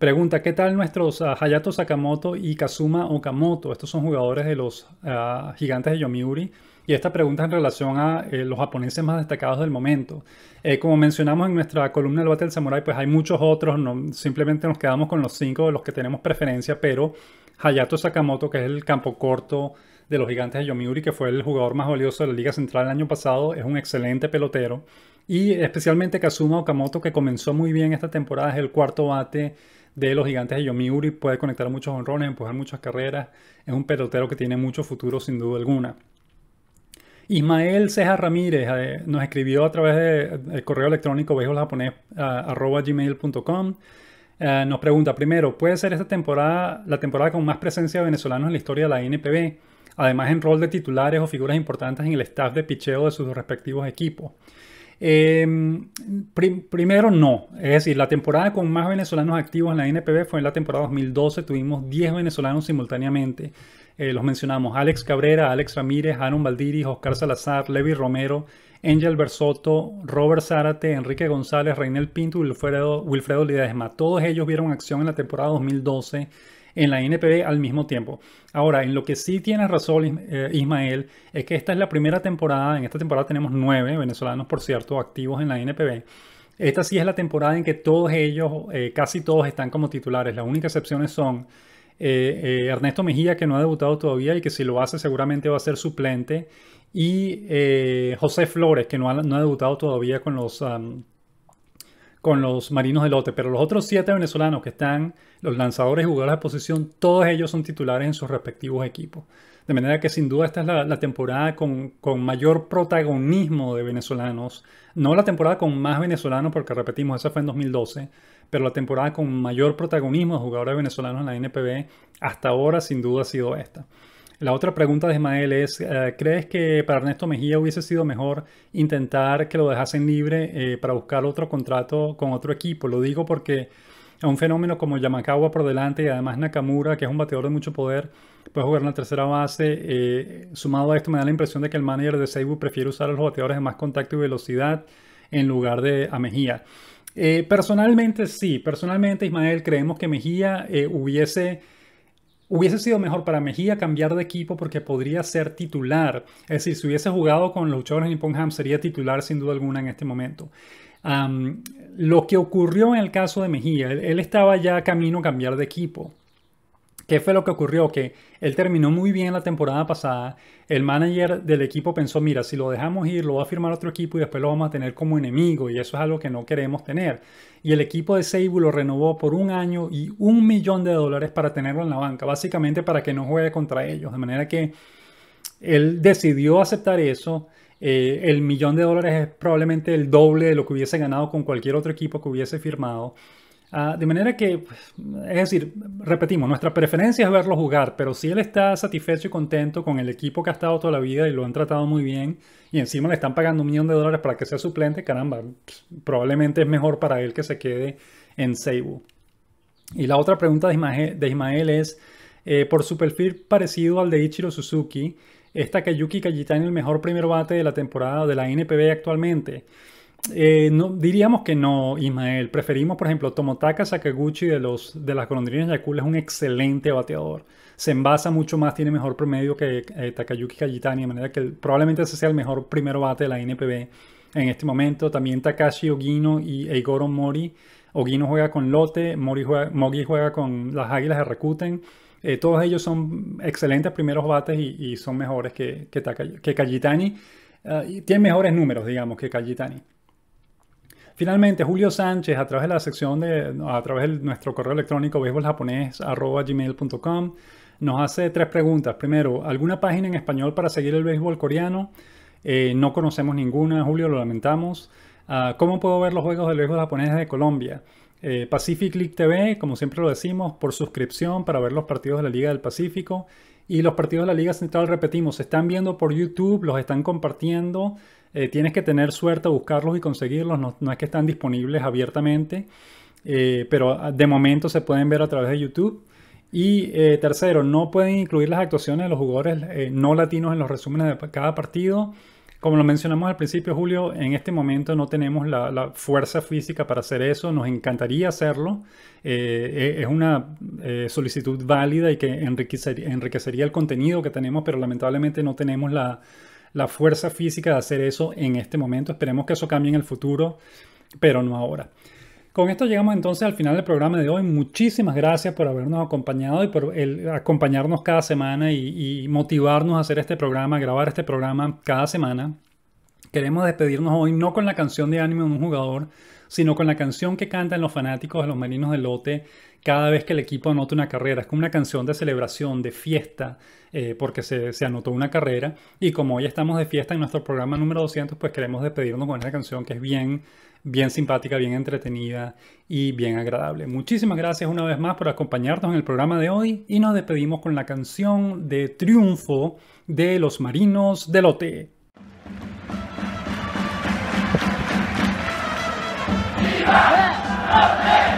Pregunta, ¿qué tal nuestros ah, Hayato Sakamoto y Kazuma Okamoto? Estos son jugadores de los ah, gigantes de Yomiuri. Y esta pregunta en relación a eh, los japoneses más destacados del momento. Eh, como mencionamos en nuestra columna del Battle Samurai, pues hay muchos otros. No, simplemente nos quedamos con los cinco de los que tenemos preferencia, pero Hayato Sakamoto, que es el campo corto de los gigantes de Yomiuri, que fue el jugador más valioso de la Liga Central el año pasado, es un excelente pelotero. Y especialmente Kazuma Okamoto, que comenzó muy bien esta temporada, es el cuarto bate de los gigantes de Yomiuri. Puede conectar muchos honrones, empujar muchas carreras. Es un pelotero que tiene mucho futuro, sin duda alguna. Ismael Ceja Ramírez eh, nos escribió a través del de, correo electrónico arroba gmail.com. Eh, nos pregunta primero, ¿puede ser esta temporada la temporada con más presencia de venezolanos en la historia de la NPB? Además en rol de titulares o figuras importantes en el staff de picheo de sus respectivos equipos. Em, primero, no. Es decir, la temporada con más venezolanos activos en la NPB fue en la temporada 2012. Tuvimos 10 venezolanos simultáneamente. Eh, los mencionamos Alex Cabrera, Alex Ramírez, Aaron Valdiris, Oscar Salazar, Levi Romero, Angel Bersoto, Robert Zárate, Enrique González, Reynel Pinto, Wilfredo, Wilfredo Lidesma. Todos ellos vieron acción en la temporada 2012 en la NPB al mismo tiempo. Ahora, en lo que sí tiene razón, eh, Ismael, es que esta es la primera temporada, en esta temporada tenemos nueve venezolanos, por cierto, activos en la NPB. Esta sí es la temporada en que todos ellos, eh, casi todos, están como titulares. Las únicas excepciones son eh, Ernesto Mejía, que no ha debutado todavía y que si lo hace seguramente va a ser suplente, y José Flores, que no ha, no ha debutado todavía con los, con los marinos de lote, pero los otros siete venezolanos que están, los lanzadores y jugadores de posición, todos ellos son titulares en sus respectivos equipos. De manera que sin duda esta es la, temporada con, con, mayor protagonismo de venezolanos. No la temporada con más venezolanos, porque repetimos, esa fue en 2012, pero la temporada con mayor protagonismo de jugadores venezolanos en la NPB hasta ahora sin duda ha sido esta. La otra pregunta de Ismael es, eh, ¿crees que para Ernesto Mejía hubiese sido mejor intentar que lo dejasen libre eh, para buscar otro contrato con otro equipo? Lo digo porque a un fenómeno como Yamakawa por delante y además Nakamura, que es un bateador de mucho poder, puede jugar en la tercera base. Eh, sumado a esto me da la impresión de que el manager de Seibu prefiere usar a los bateadores de más contacto y velocidad en lugar de a Mejía. personalmente sí, personalmente Ismael creemos que Mejía hubiese Hubiese sido mejor para Mejía cambiar de equipo porque podría ser titular. Es decir, si hubiese jugado con los luchadores de Nippon sería titular sin duda alguna en este momento. lo que ocurrió en el caso de Mejía, él, él estaba ya camino a cambiar de equipo. ¿Qué fue lo que ocurrió? Que él terminó muy bien la temporada pasada. El manager del equipo pensó, mira, si lo dejamos ir, lo va a firmar otro equipo y después lo vamos a tener como enemigo. Y eso es algo que no queremos tener. Y el equipo de Seibu lo renovó por un año y un millón de dólares para tenerlo en la banca. Básicamente para que no juegue contra ellos. De manera que él decidió aceptar eso. Eh, el millón de dólares es probablemente el doble de lo que hubiese ganado con cualquier otro equipo que hubiese firmado. Ah, de manera que, pues, es decir, repetimos, nuestra preferencia es verlo jugar, pero si él está satisfecho y contento con el equipo que ha estado toda la vida y lo han tratado muy bien, y encima le están pagando un millón de dólares para que sea suplente, caramba, pues, probablemente es mejor para él que se quede en Seibu. Y la otra pregunta de Ismael, es, eh, por su perfil parecido al de Ichiro Suzuki, Kayuki Takayuki en el mejor primer bate de la temporada de la NPB actualmente? Eh, no, diríamos que no, Ismael. Preferimos, por ejemplo, Tomotaka Sakaguchi de, los, de las golondrinas Yakul es un excelente bateador. Se envasa mucho más, tiene mejor promedio que eh, Takayuki Kajitani, de manera que probablemente ese sea el mejor primero bate de la NPB en este momento. También Takashi Ogino y Eigoro Mori. Ogino juega con Lote, Mori juega, juega con las Águilas de Rakuten. Eh, todos ellos son excelentes primeros bates y, son mejores que, que, Kajitani. Ah, tienen mejores números, digamos, que Kajitani. Finalmente, Julio Sánchez, a través de la sección de, a través de nuestro correo electrónico béisboljaponés.com, nos hace tres preguntas. Primero, ¿alguna página en español para seguir el béisbol coreano? Eh, no conocemos ninguna, Julio, lo lamentamos. Ah, ¿Cómo puedo ver los juegos del béisbol japonés de Colombia? Eh, Pacific League TV, como siempre lo decimos, por suscripción para ver los partidos de la Liga del Pacífico. Y los partidos de la Liga Central, repetimos, se están viendo por YouTube, los están compartiendo. Eh, tienes que tener suerte a buscarlos y conseguirlos, no, es que están disponibles abiertamente, eh, pero ah, de momento se pueden ver a través de YouTube. Y eh, tercero, no pueden incluir las actuaciones de los jugadores no latinos en los resúmenes de cada partido. Como lo mencionamos al principio, Julio, en este momento no tenemos la, fuerza física para hacer eso, nos encantaría hacerlo, e, es una solicitud válida y que enriquecería, el contenido que tenemos, pero lamentablemente no tenemos la, la fuerza física de hacer eso en este momento. Esperemos que eso cambie en el futuro, pero no ahora. Con esto llegamos entonces al final del programa de hoy. Muchísimas gracias por habernos acompañado y por acompañarnos cada semana y, y motivarnos a hacer este programa, a grabar este programa cada semana. Queremos despedirnos hoy no con la canción de ánimo de un jugador, sino con la canción que cantan los fanáticos de los Marinos del Lote cada vez que el equipo anota una carrera. Es como una canción de celebración, de fiesta, eh, porque se, anotó una carrera. Y como hoy estamos de fiesta en nuestro programa número 200, pues queremos despedirnos con esa canción que es bien, bien simpática, bien entretenida y bien agradable. Muchísimas gracias una vez más por acompañarnos en el programa de hoy y nos despedimos con la canción de triunfo de los Marinos del Lote. Up, up, up,